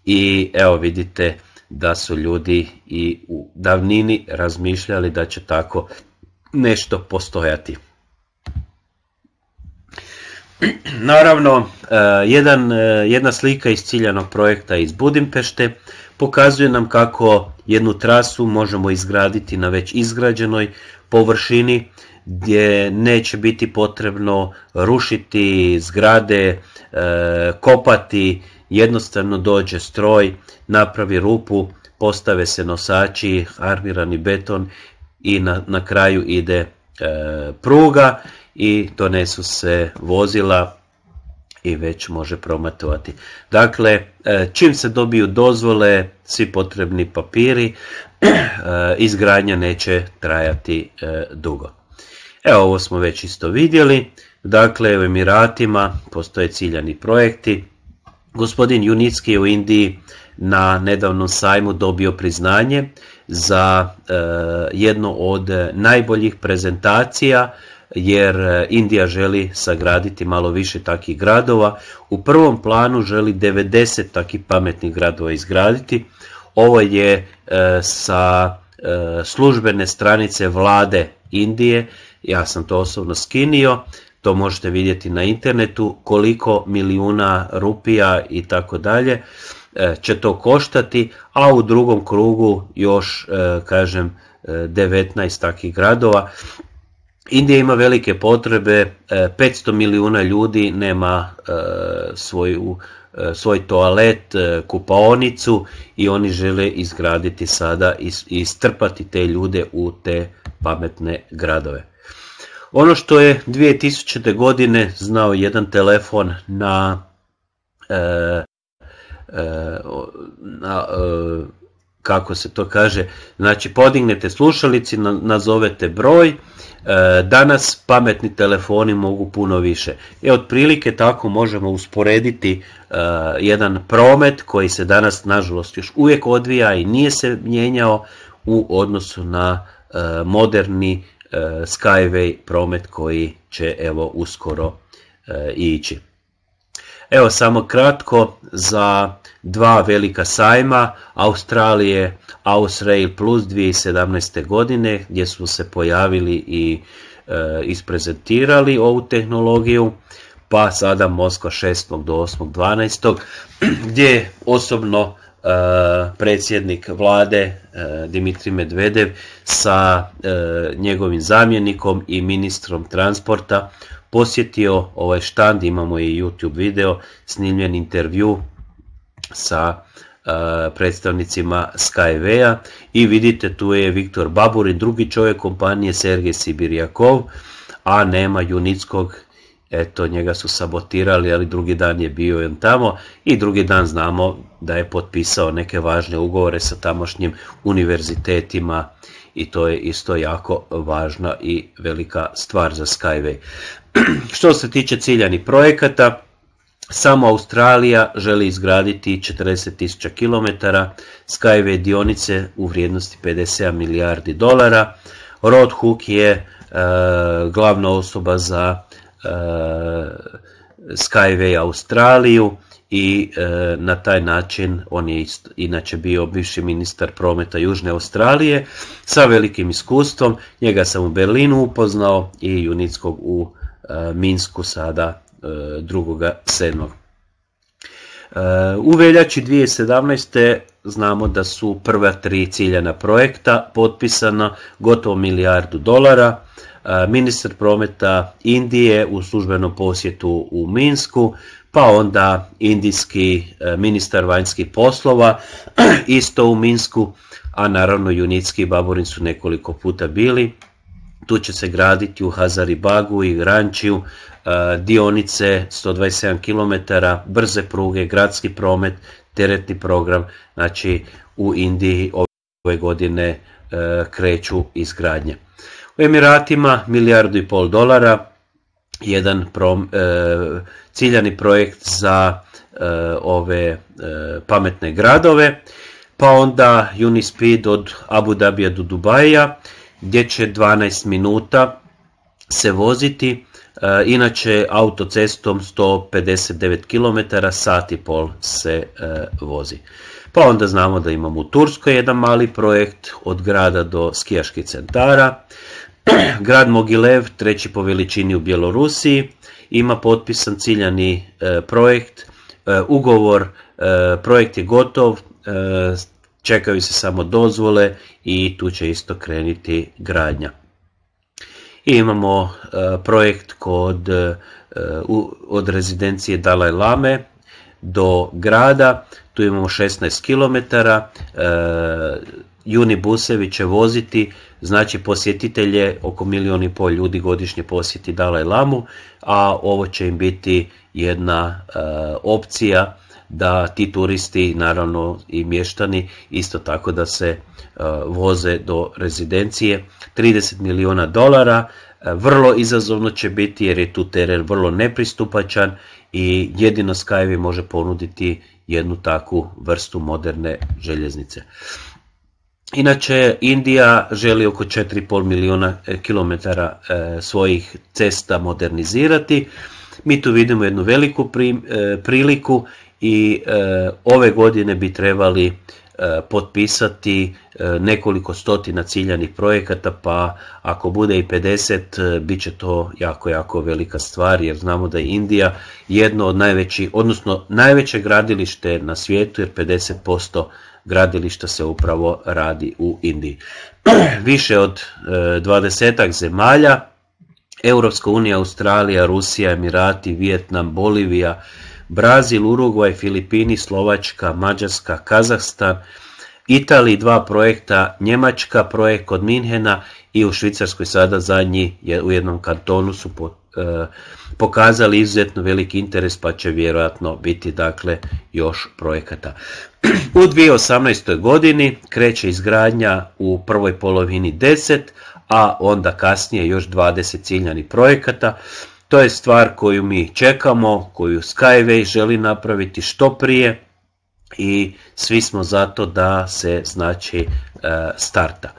i evo vidite da su ljudi i u davnini razmišljali da će tako nešto postojati. <clears throat> Naravno, e, jedan, e, jedna slika iz ciljanog projekta iz Budimpešte pokazuje nam kako jednu trasu možemo izgraditi na već izgrađenoj površini gdje neće biti potrebno rušiti zgrade, e, kopati, jednostavno dođe stroj, napravi rupu, postave se nosači, armirani beton i na, na kraju ide pruga i donesu se vozila i već može promatovati. Dakle, e, čim se dobiju dozvole, svi potrebni papiri, e, izgradnja neće trajati e, dugo. Evo, ovo smo već isto vidjeli. Dakle, u Emiratima postoje ciljani projekti. Gospodin Junicki je u Indiji na nedavnom sajmu dobio priznanje za jedno od najboljih prezentacija jer e, Indija želi sagraditi malo više takih gradova. U prvom planu želi 90 takih pametnih gradova izgraditi. Ovo je e, sa e, službene stranice vlade Indije, ja sam to osobno skinio, to možete vidjeti na internetu, koliko milijuna rupija i tako dalje će to koštati, a u drugom krugu još, kažem, 19 takih gradova. Indija ima velike potrebe, 500 e, milijuna ljudi nema e, e, svoj toalet, kupaonicu i oni žele izgraditi sada i strpati te ljude u te pametne gradove. Ono što je 2000. godine znao jedan telefon na kako se to kaže, znači podignete slušalici, nazovete broj, e, danas pametni telefoni mogu puno više. E otprilike tako možemo usporediti e, jedan promet koji se danas nažalost još uvijek odvija i nije se mijenjao u odnosu na e, moderni Skyway promet koji će evo uskoro ići. Evo samo kratko za dva velika sajma Australije Ausrail Plus 2017. godine gdje smo se pojavili i e, isprezentirali ovu tehnologiju pa sada Moskva 6. do 8. 12. <clears throat> gdje osobno e, predsjednik vlade e, Dimitri Medvedev sa njegovim zamjenikom i ministrom transporta posjetio ovaj štand, imamo i YouTube video, snimljen intervju sa e, predstavnicima Skyway-a i vidite tu je Viktor i drugi čovjek kompanije Sergej Sibirjakov, a nema Junickog, eto njega su sabotirali, ali drugi dan je bio on tamo i drugi dan znamo da je potpisao neke važne ugovore sa tamošnjim univerzitetima i to je isto jako važna i velika stvar za Skyway. <clears throat> Što se tiče ciljanih projekata, samo Australija želi izgraditi 40.000 km Skyway dionice u vrijednosti 57 milijardi dolara. Rod Hook je e, glavna osoba za e, Skyway Australiju i e, na taj način on je inače bio bivši ministar prometa Južne Australije sa velikim iskustvom. Njega sam u Berlinu upoznao i Junickog u E, Minsku sada 2.7. E, e, u veljači 2017. znamo da su prva tri ciljena projekta potpisana gotovo milijardu dolara. Ministar prometa Indije u službenom posjetu u Minsku, pa onda indijski ministar vanjskih poslova <clears throat> isto u Minsku, a naravno Junitski i Baborin su nekoliko puta bili tu će se graditi u Hazaribagu i Rančiju e, dionice 127 km, brze pruge, gradski promet, teretni program, znači u Indiji ove godine e, kreću izgradnje. U Emiratima milijardu i pol dolara, jedan e, ciljani projekt za ove pametne gradove, pa onda Unispeed od Abu Dhabija do Dubaja, gdje će 12 minuta se voziti, e, inače autocestom 159 km sat i pol se e, vozi. Pa onda znamo da imamo u Turskoj jedan mali projekt od grada do skijaških centara. <clears throat> Grad Mogilev, treći po veličini u Bjelorusiji, ima potpisan ciljani e, projekt, ugovor, projekt je gotov, čekaju se samo dozvole i tu će isto krenuti gradnja. imamo e, projekt kod, e, od rezidencije Dalaj Lame do grada, tu imamo 16 km, e, juni busevi će voziti, znači posjetitelje oko milijun i pol ljudi godišnje posjeti Dalaj Lamu, a ovo će im biti jedna opcija da ti turisti, naravno i mještani, isto tako da se e, voze do rezidencije. 30 milijuna dolara, e, vrlo izazovno će biti jer je tu teren vrlo nepristupačan i jedino Skyway može ponuditi jednu takvu vrstu moderne željeznice. Inače, Indija želi oko 4,5 milijuna e, kilometara svojih cesta modernizirati. Mi tu vidimo jednu veliku priliku i e, ove godine bi trebali e, potpisati e, nekoliko stotina ciljanih projekata, pa ako bude i 50, bit će to jako, jako velika stvar, jer znamo da je Indija jedno od najvećih, odnosno najveće gradilište na svijetu, jer 50% gradilišta se upravo radi u Indiji. <clears throat> Više od 20 zemalja, Europska unija, Australija, Rusija, Emirati, Vijetnam, Bolivija, Brazil, Urugvaj, Filipini, Slovačka, Mađarska, Kazahstan, Italiji dva projekta, Njemačka projekt kod Minhena i u Švicarskoj sada zadnji u jednom kantonu su e, pokazali izuzetno veliki interes pa će vjerojatno biti dakle još projekata. U 2018. godini kreće izgradnja u prvoj polovini 10, a onda kasnije još 20 ciljanih projekata. To je stvar koju mi čekamo, koju Skyway želi napraviti što prije i svi smo to da se znači e, starta.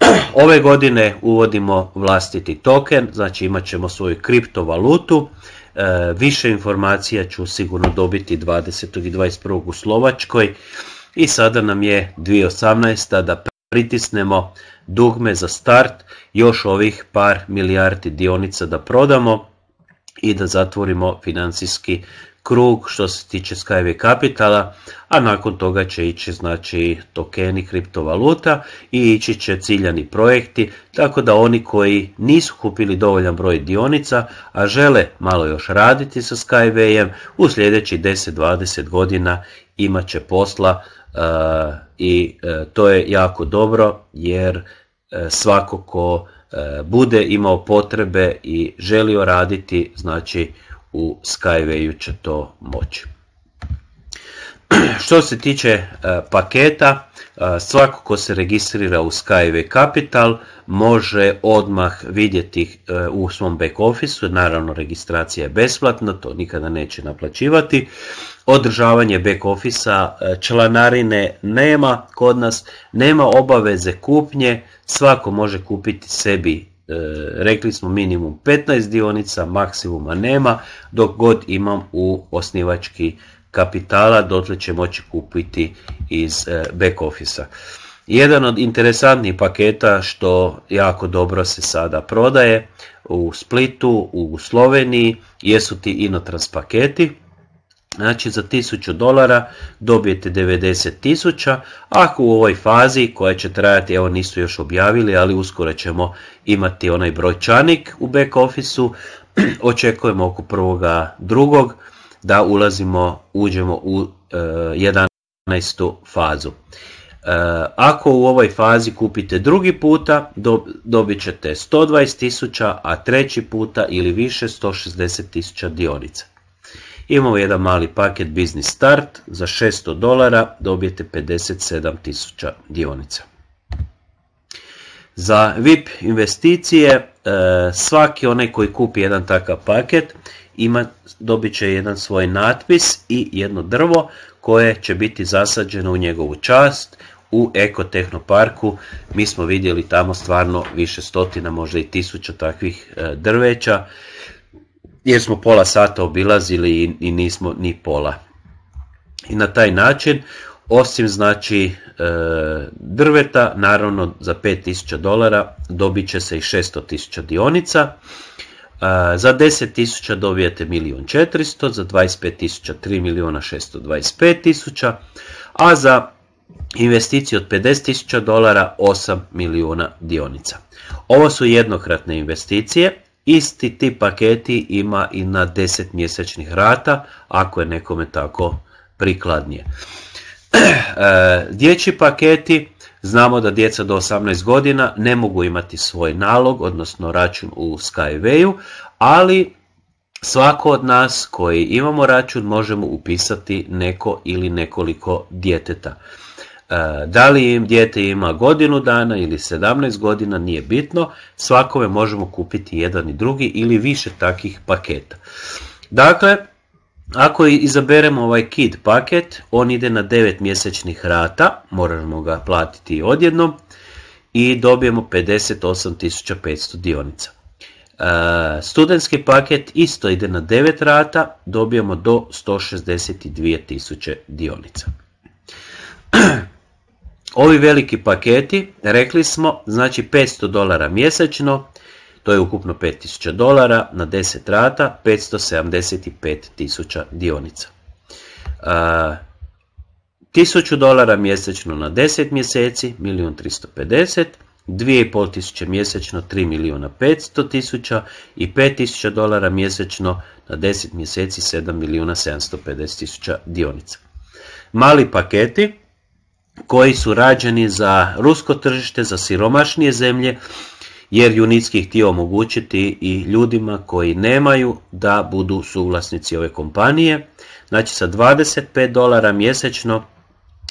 <clears throat> Ove godine uvodimo vlastiti token, znači imat ćemo svoju kriptovalutu. E, više informacija ću sigurno dobiti 20. i 21. u Slovačkoj. I sada nam je 2018. da pritisnemo dugme za start, još ovih par milijardi dionica da prodamo i da zatvorimo financijski krug što se tiče Skyway Capitala, a nakon toga će ići znači tokeni kriptovaluta i ići će ciljani projekti, tako da oni koji nisu kupili dovoljan broj dionica, a žele malo još raditi sa Skywayem, u sljedeći 10-20 godina imat će posla e, i e, to je jako dobro jer uh, svako ko E, bude imao potrebe i želio raditi, znači u Skywayu će to moći. <clears throat> Što se tiče e, paketa, e, svako ko se registrira u Skyway Capital može odmah vidjeti u svom back officeu, naravno registracija je besplatna, to nikada neće naplaćivati, održavanje back office e, članarine nema kod nas, nema obaveze kupnje, svako može kupiti sebi, e, rekli smo minimum 15 dionica, maksimuma nema, dok god imam u osnivački kapitala, dotle će moći kupiti iz e, back office jedan od interesantnih paketa što jako dobro se sada prodaje u Splitu, u Sloveniji, jesu ti Inotrans paketi Znači za 1000 dolara dobijete 90.000, ako u ovoj fazi koja će trajati, evo nisu još objavili, ali uskoro ćemo imati onaj brojčanik u back office-u, <clears throat> očekujemo oko prvoga drugog da ulazimo, uđemo u 11. E, fazu. E, ako u ovoj fazi kupite drugi puta, dobit ćete 120.000, a treći puta ili više 160.000 dionica. Imamo jedan mali paket Business Start, za 600 dolara dobijete 57.000 dionica. Za VIP investicije e, svaki onaj koji kupi jedan takav paket ima, dobit će jedan svoj natpis i jedno drvo koje će biti zasađeno u njegovu čast u Parku. Mi smo vidjeli tamo stvarno više stotina, možda i tisuća takvih e, drveća jer smo pola sata obilazili i, i nismo ni pola. I na taj način, osim znači e, drveta, naravno za 5000 dolara dobit će se i 600.000 dionica. E, za 10.000 dobijete 1.400.000, za 25.000 3 a za investiciju od 50.000 dolara 8 milijuna dionica. Ovo su jednokratne investicije, Isti ti paketi ima i na 10 mjesečnih rata, ako je nekome tako prikladnije. <clears throat> E, dječji paketi, znamo da djeca do 18 godina ne mogu imati svoj nalog, odnosno račun u Skywayu, ali svako od nas koji imamo račun možemo upisati neko ili nekoliko djeteta. Eh, da li im dijete ima godinu dana ili 17 godina, nije bitno. svakove možemo kupiti jedan i drugi ili više takih paketa. Dakle, ako izaberemo ovaj KID paket, on ide na 9 mjesečnih rata, moramo ga platiti odjednom i dobijemo 58.500 dionica. Studenski eh, studentski paket isto ide na 9 rata, dobijemo do 162.000 dionica. <clears throat> Ovi veliki paketi, rekli smo, znači 500 dolara mjesečno, to je ukupno 5000 dolara na 10 rata, 575.000 dionica. 1000 dolara mjesečno na 10 mjeseci, 1.350.000, 2500 mjesečno 3 milijuna 500 tisuća i 5000 dolara mjesečno na 10 mjeseci 7 milijuna 750 tisuća dionica. Mali paketi koji su rađeni za rusko tržište, za siromašnije zemlje, jer Junitski htio omogućiti i ljudima koji nemaju da budu suvlasnici ove kompanije. Znači sa 25 dolara mjesečno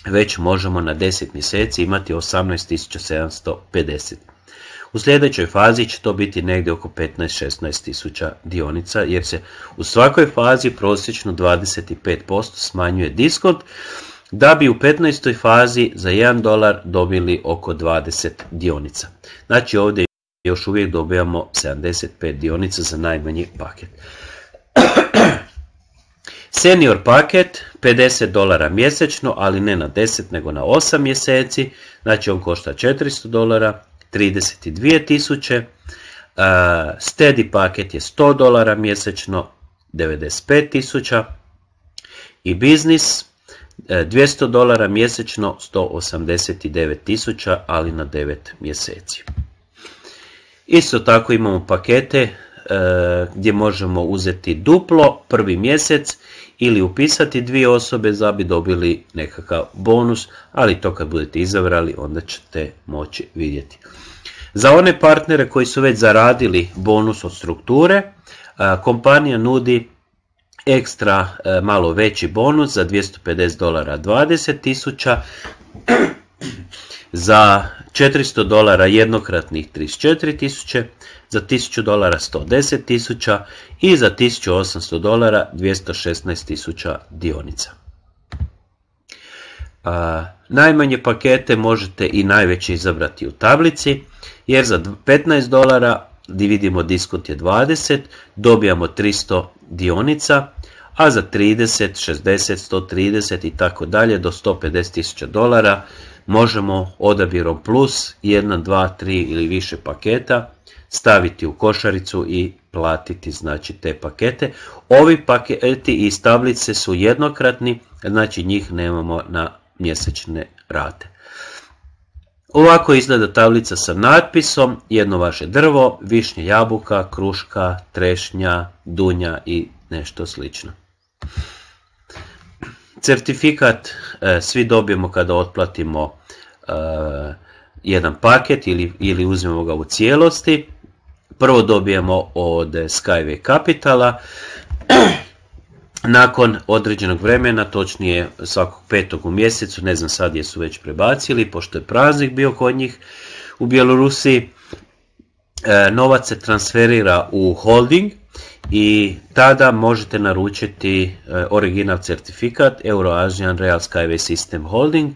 već možemo na 10 mjeseci imati 18.750. U sljedećoj fazi će to biti negdje oko 15-16 tisuća dionica jer se u svakoj fazi prosječno 25% smanjuje diskont da bi u 15. fazi za 1 dolar dobili oko 20 dionica. Znači ovdje još uvijek dobijamo 75 dionica za najmanji paket. <clears throat> Senior paket 50 dolara mjesečno, ali ne na 10 nego na 8 mjeseci, znači on košta 400 dolara, 32 tisuće. E, steady paket je 100 dolara mjesečno, 95 tisuća. I biznis 200 e, dolara mjesečno, 189 tisuća, ali na 9 mjeseci. Isto tako imamo pakete e, gdje možemo uzeti duplo prvi mjesec ili upisati dvije osobe da bi dobili nekakav bonus, ali to kad budete izabrali onda ćete moći vidjeti. Za one partnere koji su već zaradili bonus od strukture, e, kompanija nudi ekstra e, malo veći bonus za 250 dolara 20 tisuća, <clears throat> za 400 dolara jednokratnih 34 tisuće, za 1000 dolara 110 tisuća i za 1800 dolara 216 tisuća dionica. najmanje pakete možete i najveće izabrati u tablici jer za 15 dolara vidimo diskont je 20, dobijamo 300 dionica a za 30, 60, 130 i tako dalje do 150.000 dolara možemo odabirom plus 1, 2, 3 ili više paketa staviti u košaricu i platiti znači te pakete. Ovi paketi i tablice su jednokratni, znači njih nemamo na mjesečne rate. Ovako izgleda tablica sa natpisom, jedno vaše drvo, višnje jabuka, kruška, trešnja, dunja i nešto slično. Certifikat e, svi dobijemo kada otplatimo e, jedan paket ili, uzmemo ga u cijelosti. Prvo dobijemo od Skyway Capitala, nakon određenog vremena, točnije svakog petog u mjesecu, ne znam sad jesu već prebacili, pošto je praznik bio kod njih u Bjelorusiji, e, novac se transferira u holding i tada možete naručiti e, original certifikat Euroasian Real Skyway System Holding. E,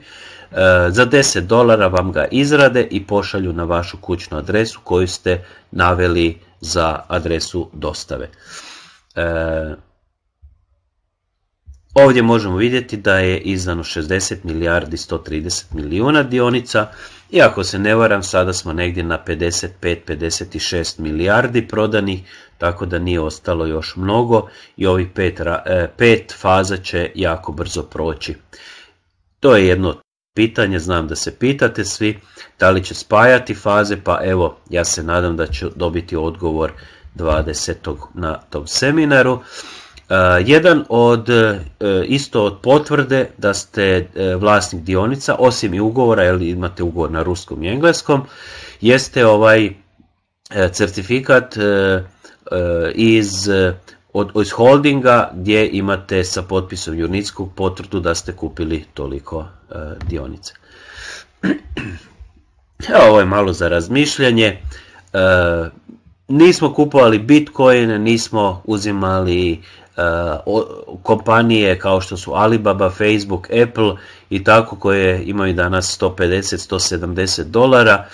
za 10 dolara vam ga izrade i pošalju na vašu kućnu adresu koju ste naveli za adresu dostave. E, ovdje možemo vidjeti da je izdano 60 milijardi 130 milijuna dionica i ako se ne varam sada smo negdje na 55-56 milijardi prodanih tako da nije ostalo još mnogo i ovih pet, e, pet faza će jako brzo proći. To je jedno pitanje, znam da se pitate svi, da li će spajati faze, pa evo, ja se nadam da ću dobiti odgovor 20. na tom seminaru. E, jedan od, e, isto od potvrde da ste vlasnik dionica, osim i ugovora, jer imate ugovor na ruskom i engleskom, jeste ovaj certifikat E, iz e, od, holdinga gdje imate sa potpisom Jurnickog potvrdu da ste kupili toliko e, dionica. dionice. <clears throat> ovo je malo za razmišljanje. nismo kupovali Bitcoin, nismo uzimali kompanije kao što su Alibaba, Facebook, Apple i tako koje imaju danas 150-170 dolara.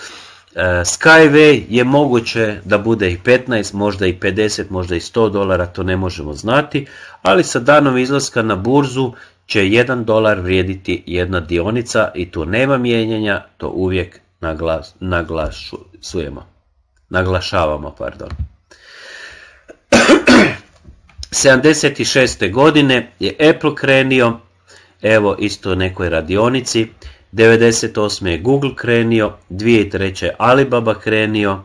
E, Skyway je moguće da bude i 15, možda i 50, možda i 100 dolara, to ne možemo znati, ali sa danom izlaska na burzu će 1 dolar vrijediti jedna dionica i tu nema mijenjanja, to uvijek Naglašavamo, pardon. 76. <clears throat> godine je Apple krenio, evo isto nekoj radionici, 98. je Google krenio, 2003. Alibaba krenio,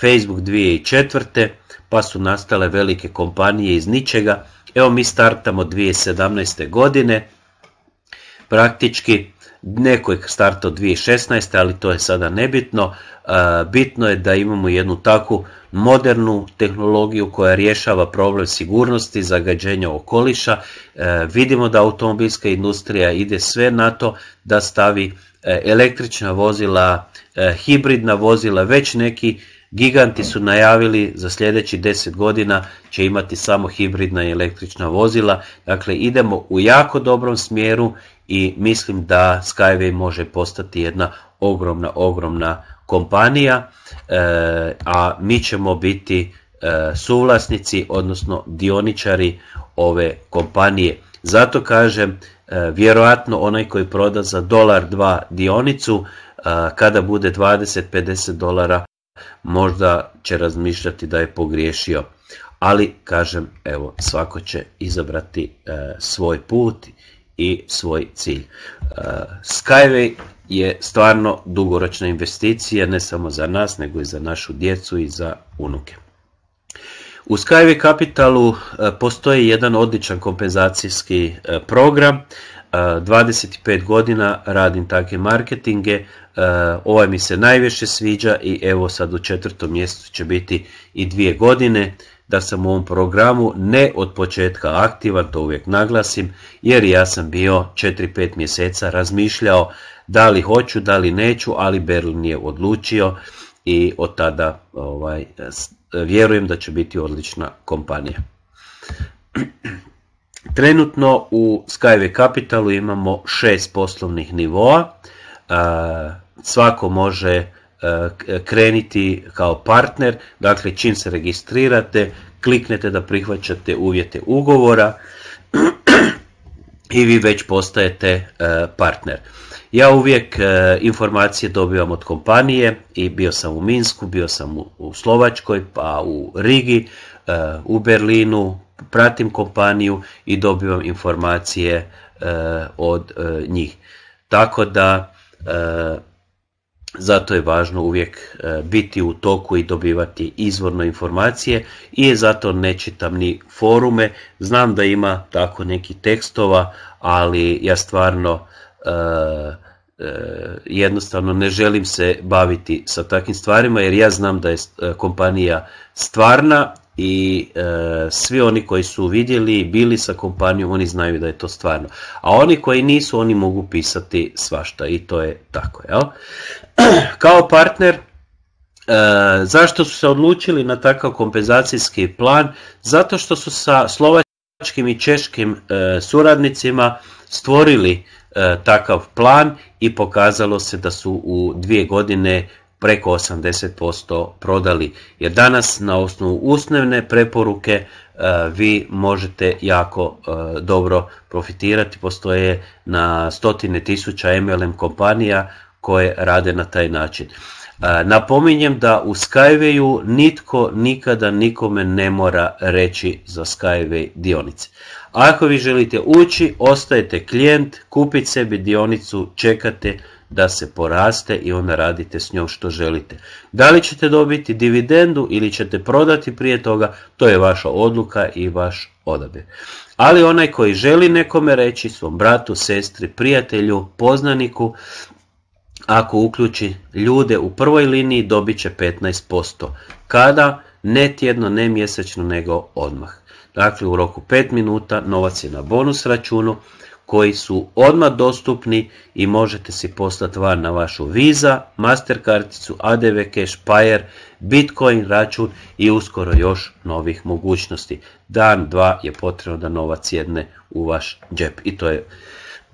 Facebook 2004. pa su nastale velike kompanije iz ničega. Evo mi startamo 2017. godine, praktički neko je startao 2016. ali to je sada nebitno. E, bitno je da imamo jednu takvu modernu tehnologiju koja rješava problem sigurnosti, zagađenja okoliša. E, vidimo da automobilska industrija ide sve na to da stavi e, električna vozila, e, hibridna vozila, već neki giganti su najavili za sljedeći 10 godina će imati samo hibridna i električna vozila. Dakle, idemo u jako dobrom smjeru i mislim da Skyway može postati jedna ogromna, ogromna kompanija, e, a mi ćemo biti e, suvlasnici, odnosno dioničari ove kompanije. Zato kažem, e, vjerojatno onaj koji proda za dolar dva dionicu, kada bude 20-50 dolara, možda će razmišljati da je pogriješio. Ali, kažem, evo, svako će izabrati svoj put i svoj cilj. Skyway je stvarno dugoročna investicija, ne samo za nas, nego i za našu djecu i za unuke. U Skyway Capitalu e, postoji jedan odličan kompenzacijski e, program, 25 e, godina radim takve marketinge, ovaj mi se najviše sviđa i evo sad u četvrtom mjestu će biti i dvije godine da sam u ovom programu ne od početka aktivan, to uvijek naglasim, jer ja sam bio 4-5 mjeseca razmišljao da li hoću, da li neću, ali Berlin je odlučio i od tada ovaj, vjerujem da će biti odlična kompanija. <clears throat> Trenutno u Skyway Capitalu imamo šest poslovnih nivoa. Svako može e, kreniti kao partner, dakle čim se registrirate, kliknete da prihvaćate uvjete ugovora <clears throat> i vi već postajete e, partner. Ja uvijek e, informacije dobivam od kompanije i bio sam u Minsku, bio sam u, Slovačkoj, pa u Rigi, e, u Berlinu, pratim kompaniju i dobivam informacije e, od njih. Tako da zato je važno uvijek biti u toku i dobivati izvorno informacije i zato ne čitam ni forume. Znam da ima tako neki tekstova, ali ja stvarno E, e, jednostavno ne želim se baviti sa takvim stvarima jer ja znam da je e, kompanija stvarna i svi oni koji su vidjeli i bili sa kompanijom oni znaju da je to stvarno a oni koji nisu oni mogu pisati svašta i to je tako jel? <clears throat> kao partner zašto su se odlučili na takav kompenzacijski plan? Zato što su sa slovačkim i češkim suradnicima stvorili E, takav plan i pokazalo se da su u dvije godine preko 80% prodali. Jer danas na osnovu usnevne preporuke e, vi možete jako e, dobro profitirati. Postoje na stotine tisuća MLM kompanija koje rade na taj način. Napominjem da u Skywayu nitko nikada nikome ne mora reći za Skyway dionice. Ako vi želite ući, ostajete klijent, kupite sebi dionicu, čekate da se poraste i onda radite s njom što želite. Da li ćete dobiti dividendu ili ćete prodati prije toga, to je vaša odluka i vaš odabir. Ali onaj koji želi nekome reći, svom bratu, sestri, prijatelju, poznaniku, ako uključi ljude u prvoj liniji dobit će 15%. Kada? Ne tjedno, ne mjesečno, nego odmah. Dakle, u roku 5 minuta novac je na bonus računu koji su odmah dostupni i možete si poslati van na vašu Visa, Mastercardicu, ADV Cash, Payer, Bitcoin račun i uskoro još novih mogućnosti. Dan, dva je potrebno da novac jedne u vaš džep i to je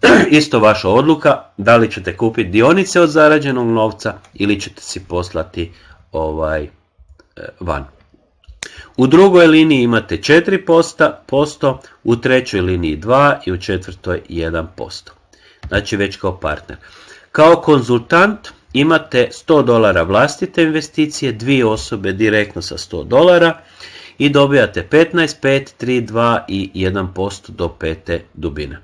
<clears throat> Isto vaša odluka da li ćete kupiti dionice od zarađenog novca ili ćete si poslati ovaj e, van. U drugoj liniji imate 4%, posto, u trećoj liniji 2 i u četvrtoj 1%. Znači već kao partner. Kao konzultant imate 100 dolara vlastite investicije, dvije osobe direktno sa 100 dolara i dobijate 15, 5, 3, 2 i 1% do pete dubine.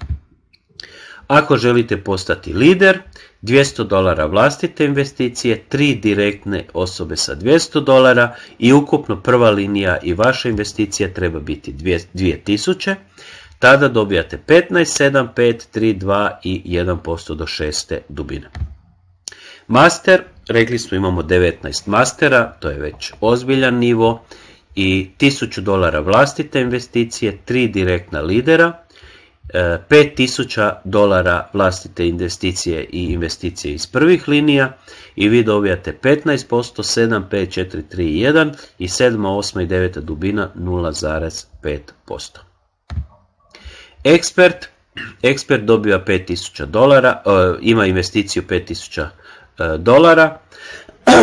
Ako želite postati lider, 200 dolara vlastite investicije, 3 direktne osobe sa 200 dolara i ukupno prva linija i vaša investicija treba biti 2000, tada dobijate 15, 7, 5, 3, 2 i 1% do šeste dubine. Master, rekli smo imamo 19 mastera, to je već ozbiljan nivo i 1000 dolara vlastite investicije, 3 direktna lidera, 5000 e, dolara vlastite investicije i investicije iz prvih linija i vi dobijate 15%, 7, 5, 4, 1 i 7, 8 i 9 dubina 0,5%. Ekspert, ekspert dobiva 5000 dolara, e, ima investiciju 5000 e, dolara, <clears throat>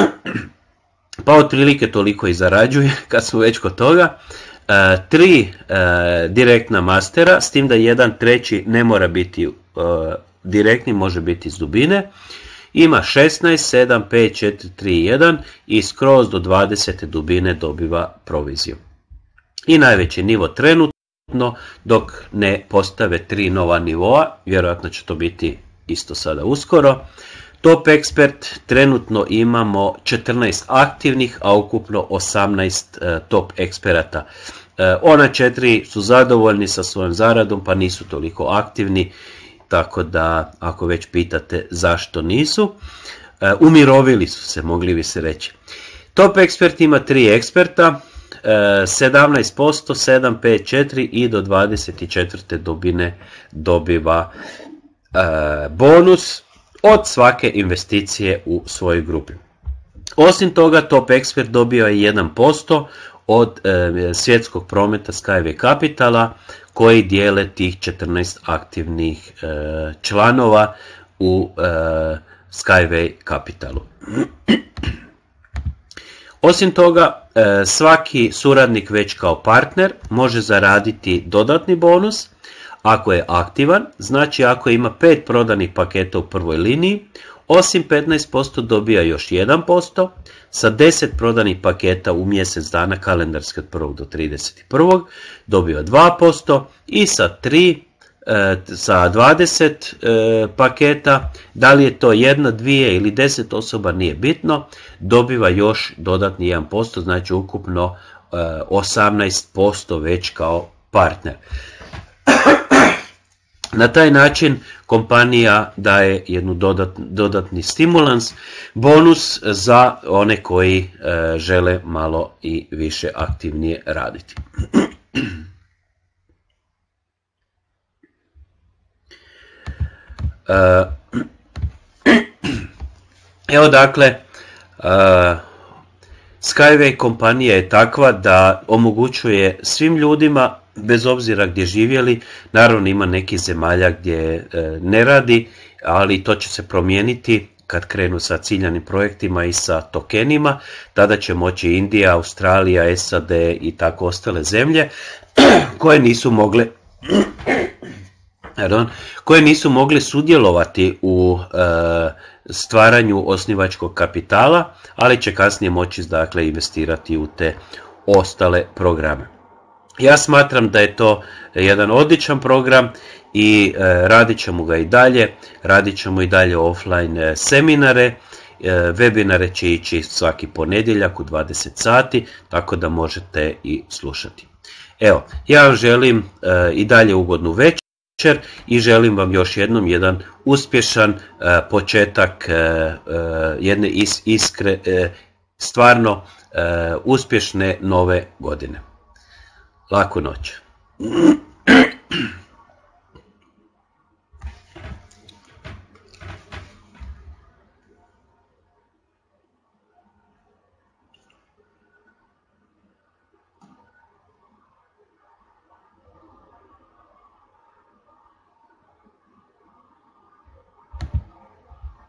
pa otprilike toliko i zarađuje <laughs> kad smo već kod toga. E, tri e, direktna mastera, s tim da jedan treći ne mora biti e, direktni, može biti iz dubine. Ima 16, 7, 5, 4, 3, 1 i skroz do 20 dubine dobiva proviziju. I najveći nivo trenutno dok ne postave tri nova nivoa, vjerojatno će to biti isto sada uskoro. Top ekspert, trenutno imamo 14 aktivnih, a ukupno 18 top eksperata. E, ona četiri su zadovoljni sa svojom zaradom pa nisu toliko aktivni, tako da ako već pitate zašto nisu, e, umirovili su se, mogli bi se reći. Top ekspert ima tri eksperta, 17%, 7, 5, i do 24. dobine dobiva e, bonus od svake investicije u svojoj grupi. Osim toga, top ekspert dobio je 1%, od e, svjetskog prometa Skyway Capitala koji dijele tih 14 aktivnih e, članova u e, Skyway Capitalu. <clears throat> Osim toga, svaki suradnik već kao partner može zaraditi dodatni bonus ako je aktivan, znači ako ima 5 prodanih paketa u prvoj liniji, osim 15% dobija još 1%, sa 10 prodanih paketa u mjesec dana kalendarski od 1. do 31. dobiva 2% i sa 3 e, sa 20 e, paketa, da li je to jedna, dvije ili deset osoba nije bitno, dobiva još dodatni 1%, znači ukupno 18% e, već kao partner. Na taj način kompanija daje jednu dodatni stimulans, bonus za one koji e, žele malo i više aktivnije raditi. E, evo dakle, e, Skyway kompanija je takva da omogućuje svim ljudima bez obzira gdje živjeli, naravno ima nekih zemalja gdje e, ne radi, ali to će se promijeniti kad krenu sa ciljanim projektima i sa tokenima, tada će moći Indija, Australija, SAD i tako ostale zemlje <clears throat> koje nisu mogle <clears throat> koje nisu mogle sudjelovati u e, stvaranju osnivačkog kapitala, ali će kasnije moći dakle, investirati u te ostale programe. Ja smatram da je to jedan odličan program i e, radit ćemo ga i dalje. Radit ćemo i dalje offline e, seminare. E, webinare će ići svaki ponedjeljak u 20 sati, tako da možete i slušati. Evo, ja vam želim i dalje ugodnu večer i želim vam još jednom jedan uspješan početak jedne iskre, stvarno uspješne nove godine. Laku noć.